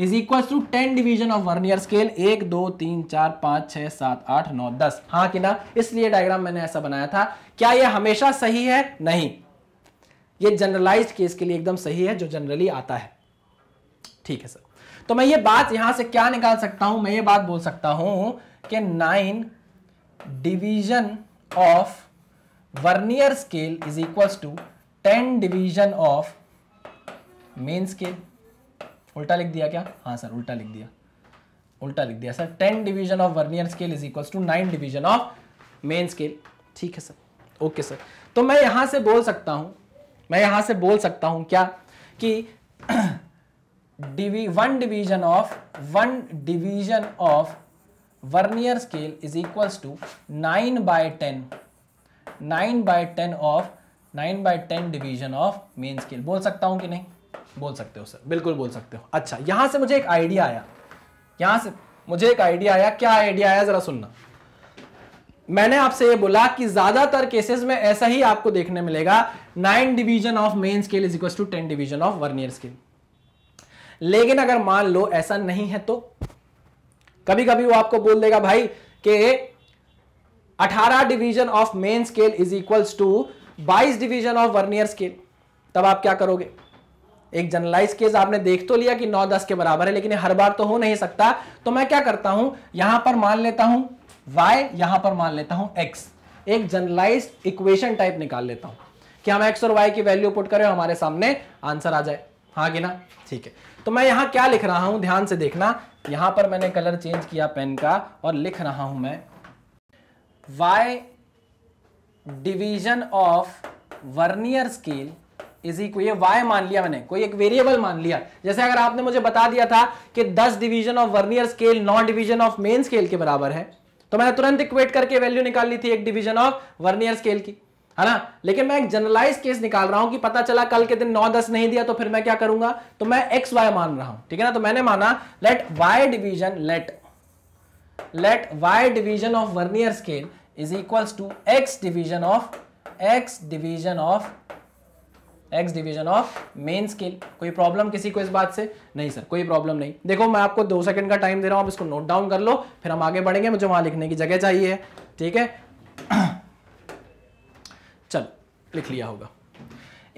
is equal to ten division of vernier scale एक दो तीन चार पांच छह सात आठ नौ दस हाँ कि ना इसलिए डायग्राम मैंने ऐसा बनाया था क्या यह हमेशा सही है नहीं ये जनरलाइज केस के लिए एकदम सही है जो जनरली आता है ठीक है सर तो मैं ये बात यहां से क्या निकाल सकता हूं मैं ये बात बोल सकता हूं कि nine division of vernier scale is equal to ten division of main scale उल्टा लिख दिया क्या हाँ सर उल्टा लिख दिया उल्टा लिख दिया sir ten division of vernier scale is equal to nine division of main scale ठीक है सर ओके सर तो मैं यहां से बोल सकता हूं मैं यहां से बोल सकता हूं क्या कि डिवी one division of one division of vernier scale is equals to nine by ten nine by ten of nine by ten division of main scale बोल सकता हूं कि नहीं बोल सकते हो सर बिल्कुल बोल सकते हो अच्छा यहां से मुझे एक आइडिया आया यहां से मुझे एक आइडिया आया क्या आइडिया आया जरा सुनना मैंने आपसे ये बोला कि ज्यादातर केसेस में ऐसा ही आपको देखने मिलेगा nine division of main scale is equal to ten division of vernier scale लेकिन अगर मान लो ऐसा नहीं है तो कभी कभी वो आपको बोल देगा भाई कि 18 division of main scale is equals to 22 division of vernier scale तब आप क्या करोगे एक जनरलाइज केस आपने देख तो लिया कि 9-10 के बराबर है लेकिन हर बार तो हो नहीं सकता तो मैं क्या करता हूं यहां पर मान लेता हूं y यहां पर मान लेता हूं x एक जनरलाइज इक्वेशन टाइप निकाल लेता हूं कि हम x और y की वैल्यू पुट करें हमारे सामने आंसर आ जाए हाँ कि ना ठीक है तो मैं यहां क्या लिख रहा हूं ध्यान से देखना यहाँ पर मैंने कलर चेंज किया पेन का और लिख रहा हूं मैं y division of vernier scale is equal ये y मान लिया मैंने कोई एक वेरिएबल मान लिया जैसे अगर आपने मुझे बता दिया था कि 10 division of vernier scale nine division of main scale के बराबर है तो मैंने तुरंत इक्वेट करके वैल्यू निकाल ली थी एक डिवीजन ऑफ वर्नियर स्केल की है ना लेकिन मैं एक जनरलाइज केस निकाल रहा हूं कि पता चला कल के दिन नौ दस नहीं दिया तो फिर मैं क्या करूंगा तो मैं एक्स वाई मान रहा हूं ठीक है ना तो मैंने माना let y division let let y division of vernier scale is equal to x division of x division of x division of main scale कोई प्रॉब्लम किसी को इस बात से नहीं सर कोई प्रॉब्लम नहीं देखो मैं आपको दो सेकंड का टाइम दे रहा हूं आप इसको नोट डाउन कर लो फिर हम आगे बढ़ेंगे मुझे वहां लिखने की जगह चाहिए ठीक है लिख लिया होगा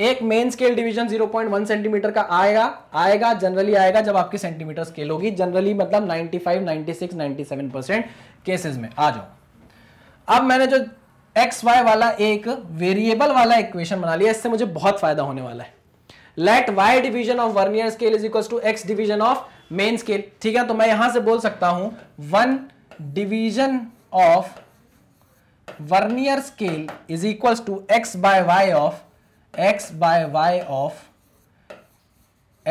एक मेन स्केल डिवीजन 0.1 सेंटीमीटर का आएगा आएगा जनरली आएगा जब आपकी सेंटीमीटर स्केल होगी जनरली मतलब 95, 96, 97 परसेंट केसेस में आ जाओ अब मैंने जो एक्स वाई वाला एक वेरिएबल वाला इक्वेशन बना लिया इससे मुझे बहुत फायदा होने वाला है let y division of vernier scale is equal to x division of main scale ठीक है तो मैं यहां से बोल सकता हूं one division of vernier scale is equals to x by y of x by y of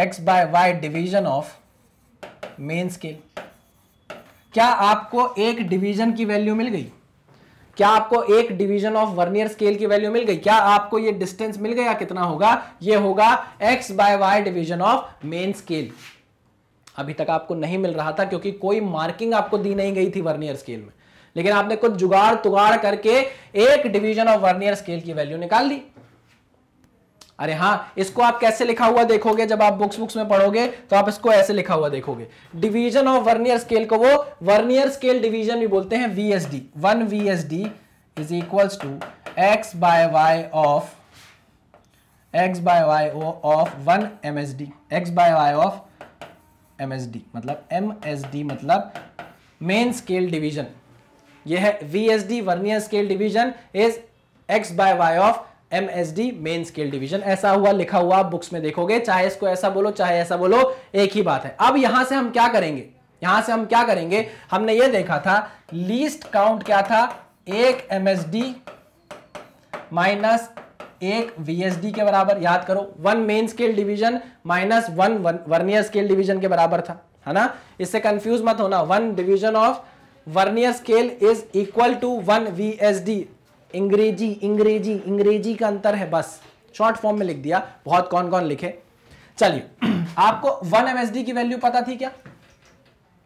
x by y division of main scale क्या आपको एक डिवीजन की वैल्यू मिल गई क्या आपको एक डिवीजन ऑफ वर्नियर स्केल की वैल्यू मिल गई क्या आपको ये डिस्टेंस मिल गया कितना होगा ये होगा x by y division of main scale अभी तक आपको नहीं मिल रहा था क्योंकि कोई मार्किंग आपको दी नहीं गई थी वर्नियर स्केल में लेकिन आपने कुछ जुगाड़ तुगाड़ करके एक डिवीजन ऑफ वर्नियर स्केल की वैल्यू निकाल दी अरे हाँ इसको आप कैसे लिखा हुआ देखोगे जब आप बुक्स बुक्स में पढ़ोगे तो आप इसको ऐसे लिखा हुआ देखोगे डिवीजन ऑफ वर्नियर स्केल को वो वर्नियर स्केल डिवीजन भी बोलते हैं VSD one VSD is equals to x by y of x by y of one M S D x by y of M S D मतलब एम एस डी मतलब मेन स्केल डिवीजन ये है V S D vernier scale division is x by y of M S D main scale division ऐसा हुआ लिखा हुआ आप बुक्स में देखोगे चाहे इसको ऐसा बोलो चाहे ऐसा बोलो एक ही बात है अब यहां से हम क्या करेंगे यहां से हम क्या करेंगे हमने ये देखा था लीस्ट काउंट क्या था एक एम एस डी माइनस एक वीएसडी के बराबर याद करो one main scale division minus one vernier scale division के बराबर था है ना इससे कंफ्यूज मत होना one division of vernier scale is equal to one V S D अंग्रेजी अंग्रेजी अंग्रेजी का अंतर है बस शॉर्ट फॉर्म में लिख दिया बहुत कौन कौन लिखे चलिए आपको वन एम की वैल्यू पता थी क्या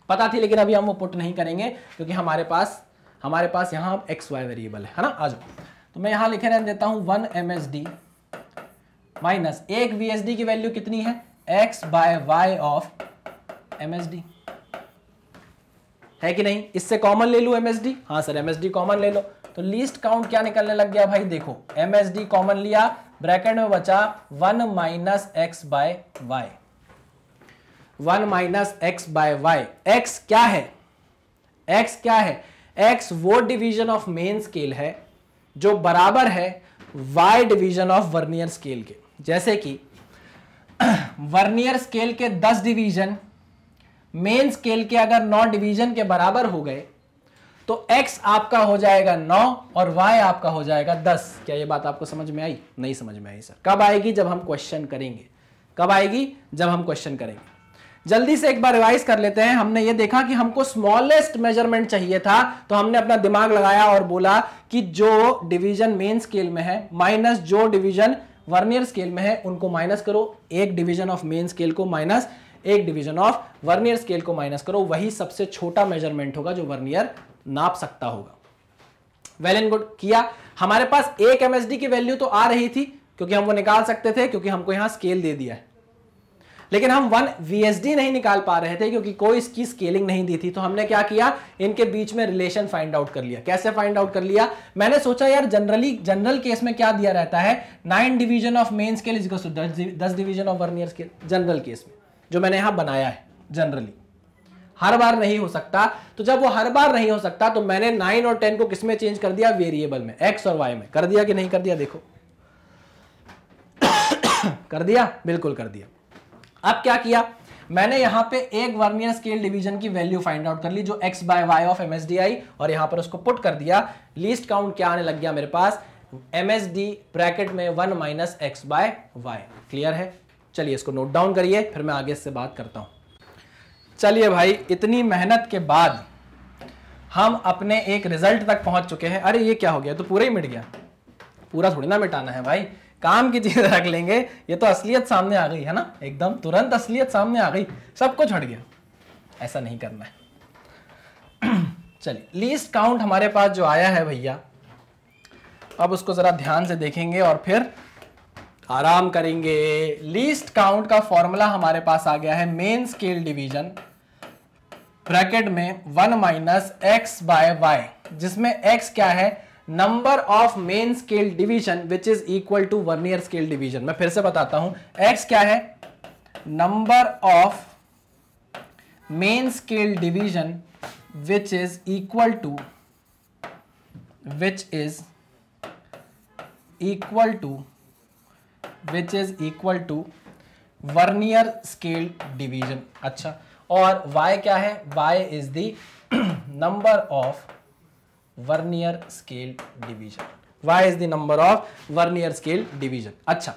पता थी लेकिन अभी हम वो पुट नहीं करेंगे क्योंकि हमारे पास हमारे पास यहां एक्स वाई वेरिएबल है ना आज तो मैं यहां लिखे रहने देता हूं one M S D minus एक वी एस डी की वैल्यू कितनी है x by y of M S D है कि नहीं इससे कॉमन ले लू एमएसडी हाँ सर एमएसडी कॉमन ले लो तो लीस्ट काउंट क्या निकलने लग गया भाई देखो एमएसडी कॉमन लिया ब्रैकेट में बचा one minus x by y one minus x by y x क्या है एक्स क्या है एक्स वो डिवीजन ऑफ मेन स्केल है जो बराबर है y division of vernier scale के जैसे कि वर्नियर स्केल के दस डिवीजन मेन स्केल के अगर नौ डिवीजन के बराबर हो गए तो x आपका हो जाएगा नौ और y आपका हो जाएगा दस क्या ये बात आपको समझ में आई नहीं समझ में आई सर कब आएगी जब हम क्वेश्चन करेंगे कब आएगी जब हम क्वेश्चन करेंगे जल्दी से एक बार रिवाइज कर लेते हैं हमने ये देखा कि हमको स्मॉलेस्ट मेजरमेंट चाहिए था तो हमने अपना दिमाग लगाया और बोला कि जो डिवीजन मेन स्केल में है माइनस जो डिवीजन वर्नियर स्केल में है उनको माइनस करो एक डिवीजन ऑफ मेन स्केल को माइनस एक डिवीजन ऑफ वर्नियर स्केल को माइनस करो वही सबसे छोटा मेजरमेंट होगा जो वर्नियर नाप सकता होगा वेल एंड गुड किया हमारे पास एक एमएसडी की वैल्यू तो आ रही थी क्योंकि हम वो निकाल सकते थे क्योंकि हमको यहां स्केल दे दिया है लेकिन हम वन वीएसडी नहीं निकाल पा रहे थे क्योंकि कोई इसकी स्केलिंग नहीं दी थी तो हमने क्या किया इनके बीच में रिलेशन फाइंड आउट कर लिया कैसे फाइंड आउट कर लिया मैंने सोचा यार जनरली जनरल केस में क्या दिया रहता है nine division of main scale is दस division of vernier scale general case में जो मैंने यहां बनाया है जनरली हर बार नहीं हो सकता तो जब वो हर बार नहीं हो सकता तो मैंने नाइन और टेन को किसमें चेंज कर दिया वेरिएबल में एक्स और वाई में कर दिया कि नहीं कर दिया देखो कर दिया बिल्कुल कर दिया अब क्या किया मैंने यहां पे एक वर्नियर स्केल डिवीजन की वैल्यू फाइंड आउट कर ली जो x बाय वाई ऑफ एमएसडीआई और यहां पर उसको पुट कर दिया लीस्ट काउंट क्या आने लग गया मेरे पास एमएसडी ब्रैकेट में one minus x by y clear है चलिए इसको नोट डाउन करिए फिर मैं आगे इससे बात करता हूँ चलिए भाई इतनी मेहनत के बाद हम अपने एक रिजल्ट तक पहुंच चुके हैं अरे ये क्या हो गया तो पूरा ही मिट गया पूरा थोड़ी ना मिटाना है भाई काम की चीज रख लेंगे ये तो असलियत सामने आ गई है ना एकदम तुरंत असलियत सामने आ गई सब कुछ हट गया ऐसा नहीं करना है चलिए लीस्ट काउंट हमारे पास जो आया है भैया अब उसको ज़रा ध्यान से देखेंगे और फिर आराम करेंगे लीस्ट काउंट का फॉर्मूला हमारे पास आ गया है मेन स्केल डिवीजन ब्रैकेट में one minus x by y जिसमें एक्स क्या है number of main scale division which is equal to one year scale division मैं फिर से बताता हूं एक्स क्या है number of main scale division which is equal to which is equal to which is equal to vernier scale division अच्छा और y क्या है y is the number of vernier scale division y is the number of vernier scale division अच्छा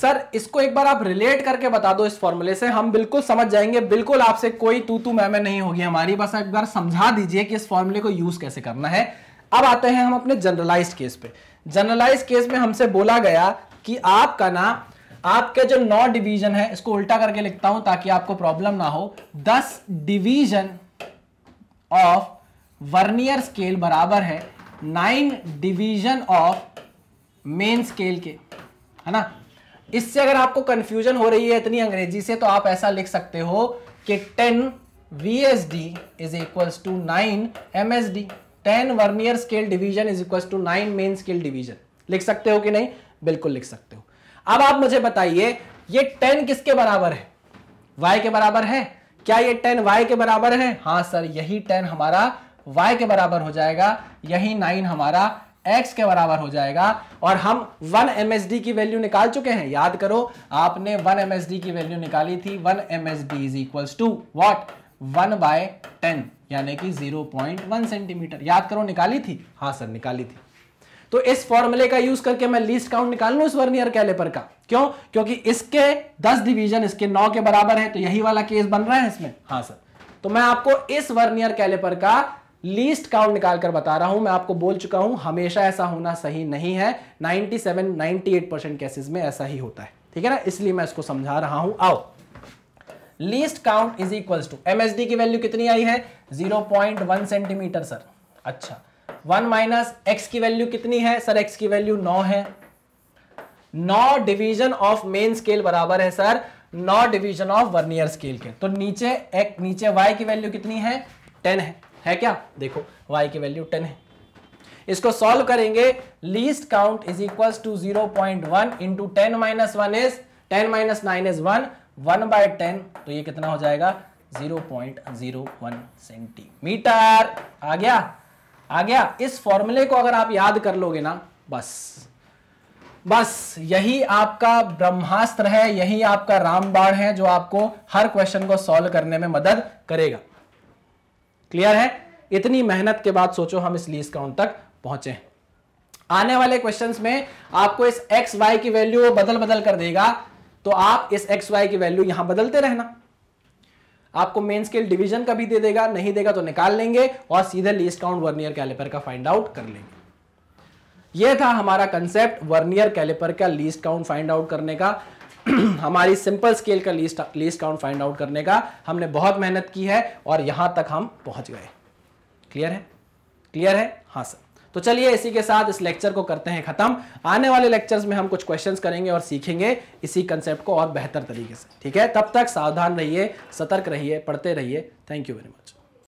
सर इसको एक बार आप रिलेट करके बता दो इस फॉर्मूले से हम बिल्कुल समझ जाएंगे बिल्कुल आपसे कोई तू तू मैं मैं नहीं होगी हमारी बस एक बार समझा दीजिए कि इस फॉर्मूले को यूज कैसे करना है अब आते हैं हम अपने जनरलाइज्ड केस पे जनरलाइज केस में हमसे बोला गया कि आपका ना आपके जो नौ डिवीजन है इसको उल्टा करके लिखता हूं ताकि आपको प्रॉब्लम ना हो दस डिवीजन ऑफ वर्नियर स्केल बराबर है nine division of main scale के है ना इससे अगर आपको कंफ्यूजन हो रही है इतनी अंग्रेजी से तो आप ऐसा लिख सकते हो कि ten V S D is equals to nine M S D ten vernier scale division is equal to nine main scale division लिख सकते हो कि नहीं बिल्कुल लिख सकते हो अब आप मुझे बताइए ये टेन किसके बराबर है वाई के बराबर है क्या ये टेन वाई के बराबर है हाँ सर यही टेन हमारा वाई के बराबर हो जाएगा यही नाइन हमारा एक्स के बराबर हो जाएगा और हम वन एम की वैल्यू निकाल चुके हैं याद करो आपने वन एम की वैल्यू निकाली थी one M S D is equal to what one by ten यानी कि जीरो पॉइंट वन सेंटीमीटर याद करो निकाली थी हाँ सर निकाली थी तो इस फॉर्मूले का यूज करके मैं लीस्ट काउंट निकाल लू इस वर्नियर कैलिपर का क्यों क्योंकि इसके दस डिवीजन इसके नौ के बराबर है तो यही वाला केस बन रहा है इसमें हाँ सर तो मैं आपको इस वर्नियर कैलिपर का लीस्ट काउंट निकालकर बता रहा हूं मैं आपको बोल चुका हूं हमेशा ऐसा होना सही नहीं है 97 98 परसेंट केसेस में ऐसा ही होता है ठीक है ना इसलिए मैं इसको समझा रहा हूं आओ least count is equal to D की वैल्यू कितनी आई है 0.1 सेंटीमीटर सर अच्छा वन माइनस एक्स की वैल्यू कितनी है सर एक्स की वैल्यू नौ है नौ डिवीजन ऑफ मेन स्केल बराबर है सर नौ डिवीजन ऑफ वर्नियर स्केल के तो नीचे एक नीचे वाई की वैल्यू कितनी है टेन है है क्या देखो वाई की वैल्यू टेन है इसको सॉल्व करेंगे least count is equal to zero point one into ten minus one is ten minus nine is one one by ten तो ये कितना हो जाएगा zero point zero one centimetre आ गया आ गया इस फॉर्मूले को अगर आप याद कर लोगे ना बस बस यही आपका ब्रह्मास्त्र है यही आपका रामबाण है जो आपको हर क्वेश्चन को सॉल्व करने में मदद करेगा क्लियर है इतनी मेहनत के बाद सोचो हम इस लीज काउंट तक पहुंचे आने वाले क्वेश्चंस में आपको इस एक्स वाई की वैल्यू बदल बदल कर देगा तो आप इस एक्स वाई की वैल्यू यहां बदलते रहना आपको मेन स्केल डिवीजन का भी दे देगा नहीं देगा तो निकाल लेंगे और सीधे लीस्ट काउंट वर्नियर कैलिपर का फाइंड आउट कर लेंगे यह था हमारा कंसेप्ट वर्नियर कैलिपर का लीस्ट काउंट फाइंड आउट करने का हमारी सिंपल स्केल का least least count find out करने का हमने बहुत मेहनत की है और यहां तक हम पहुंच गए क्लियर है क्लियर है हाँ सर तो चलिए इसी के साथ इस लेक्चर को करते हैं खत्म आने वाले लेक्चर्स में हम कुछ क्वेश्चंस करेंगे और सीखेंगे इसी कंसेप्ट को और बेहतर तरीके से ठीक है तब तक सावधान रहिए सतर्क रहिए पढ़ते रहिए थैंक यू वेरी मच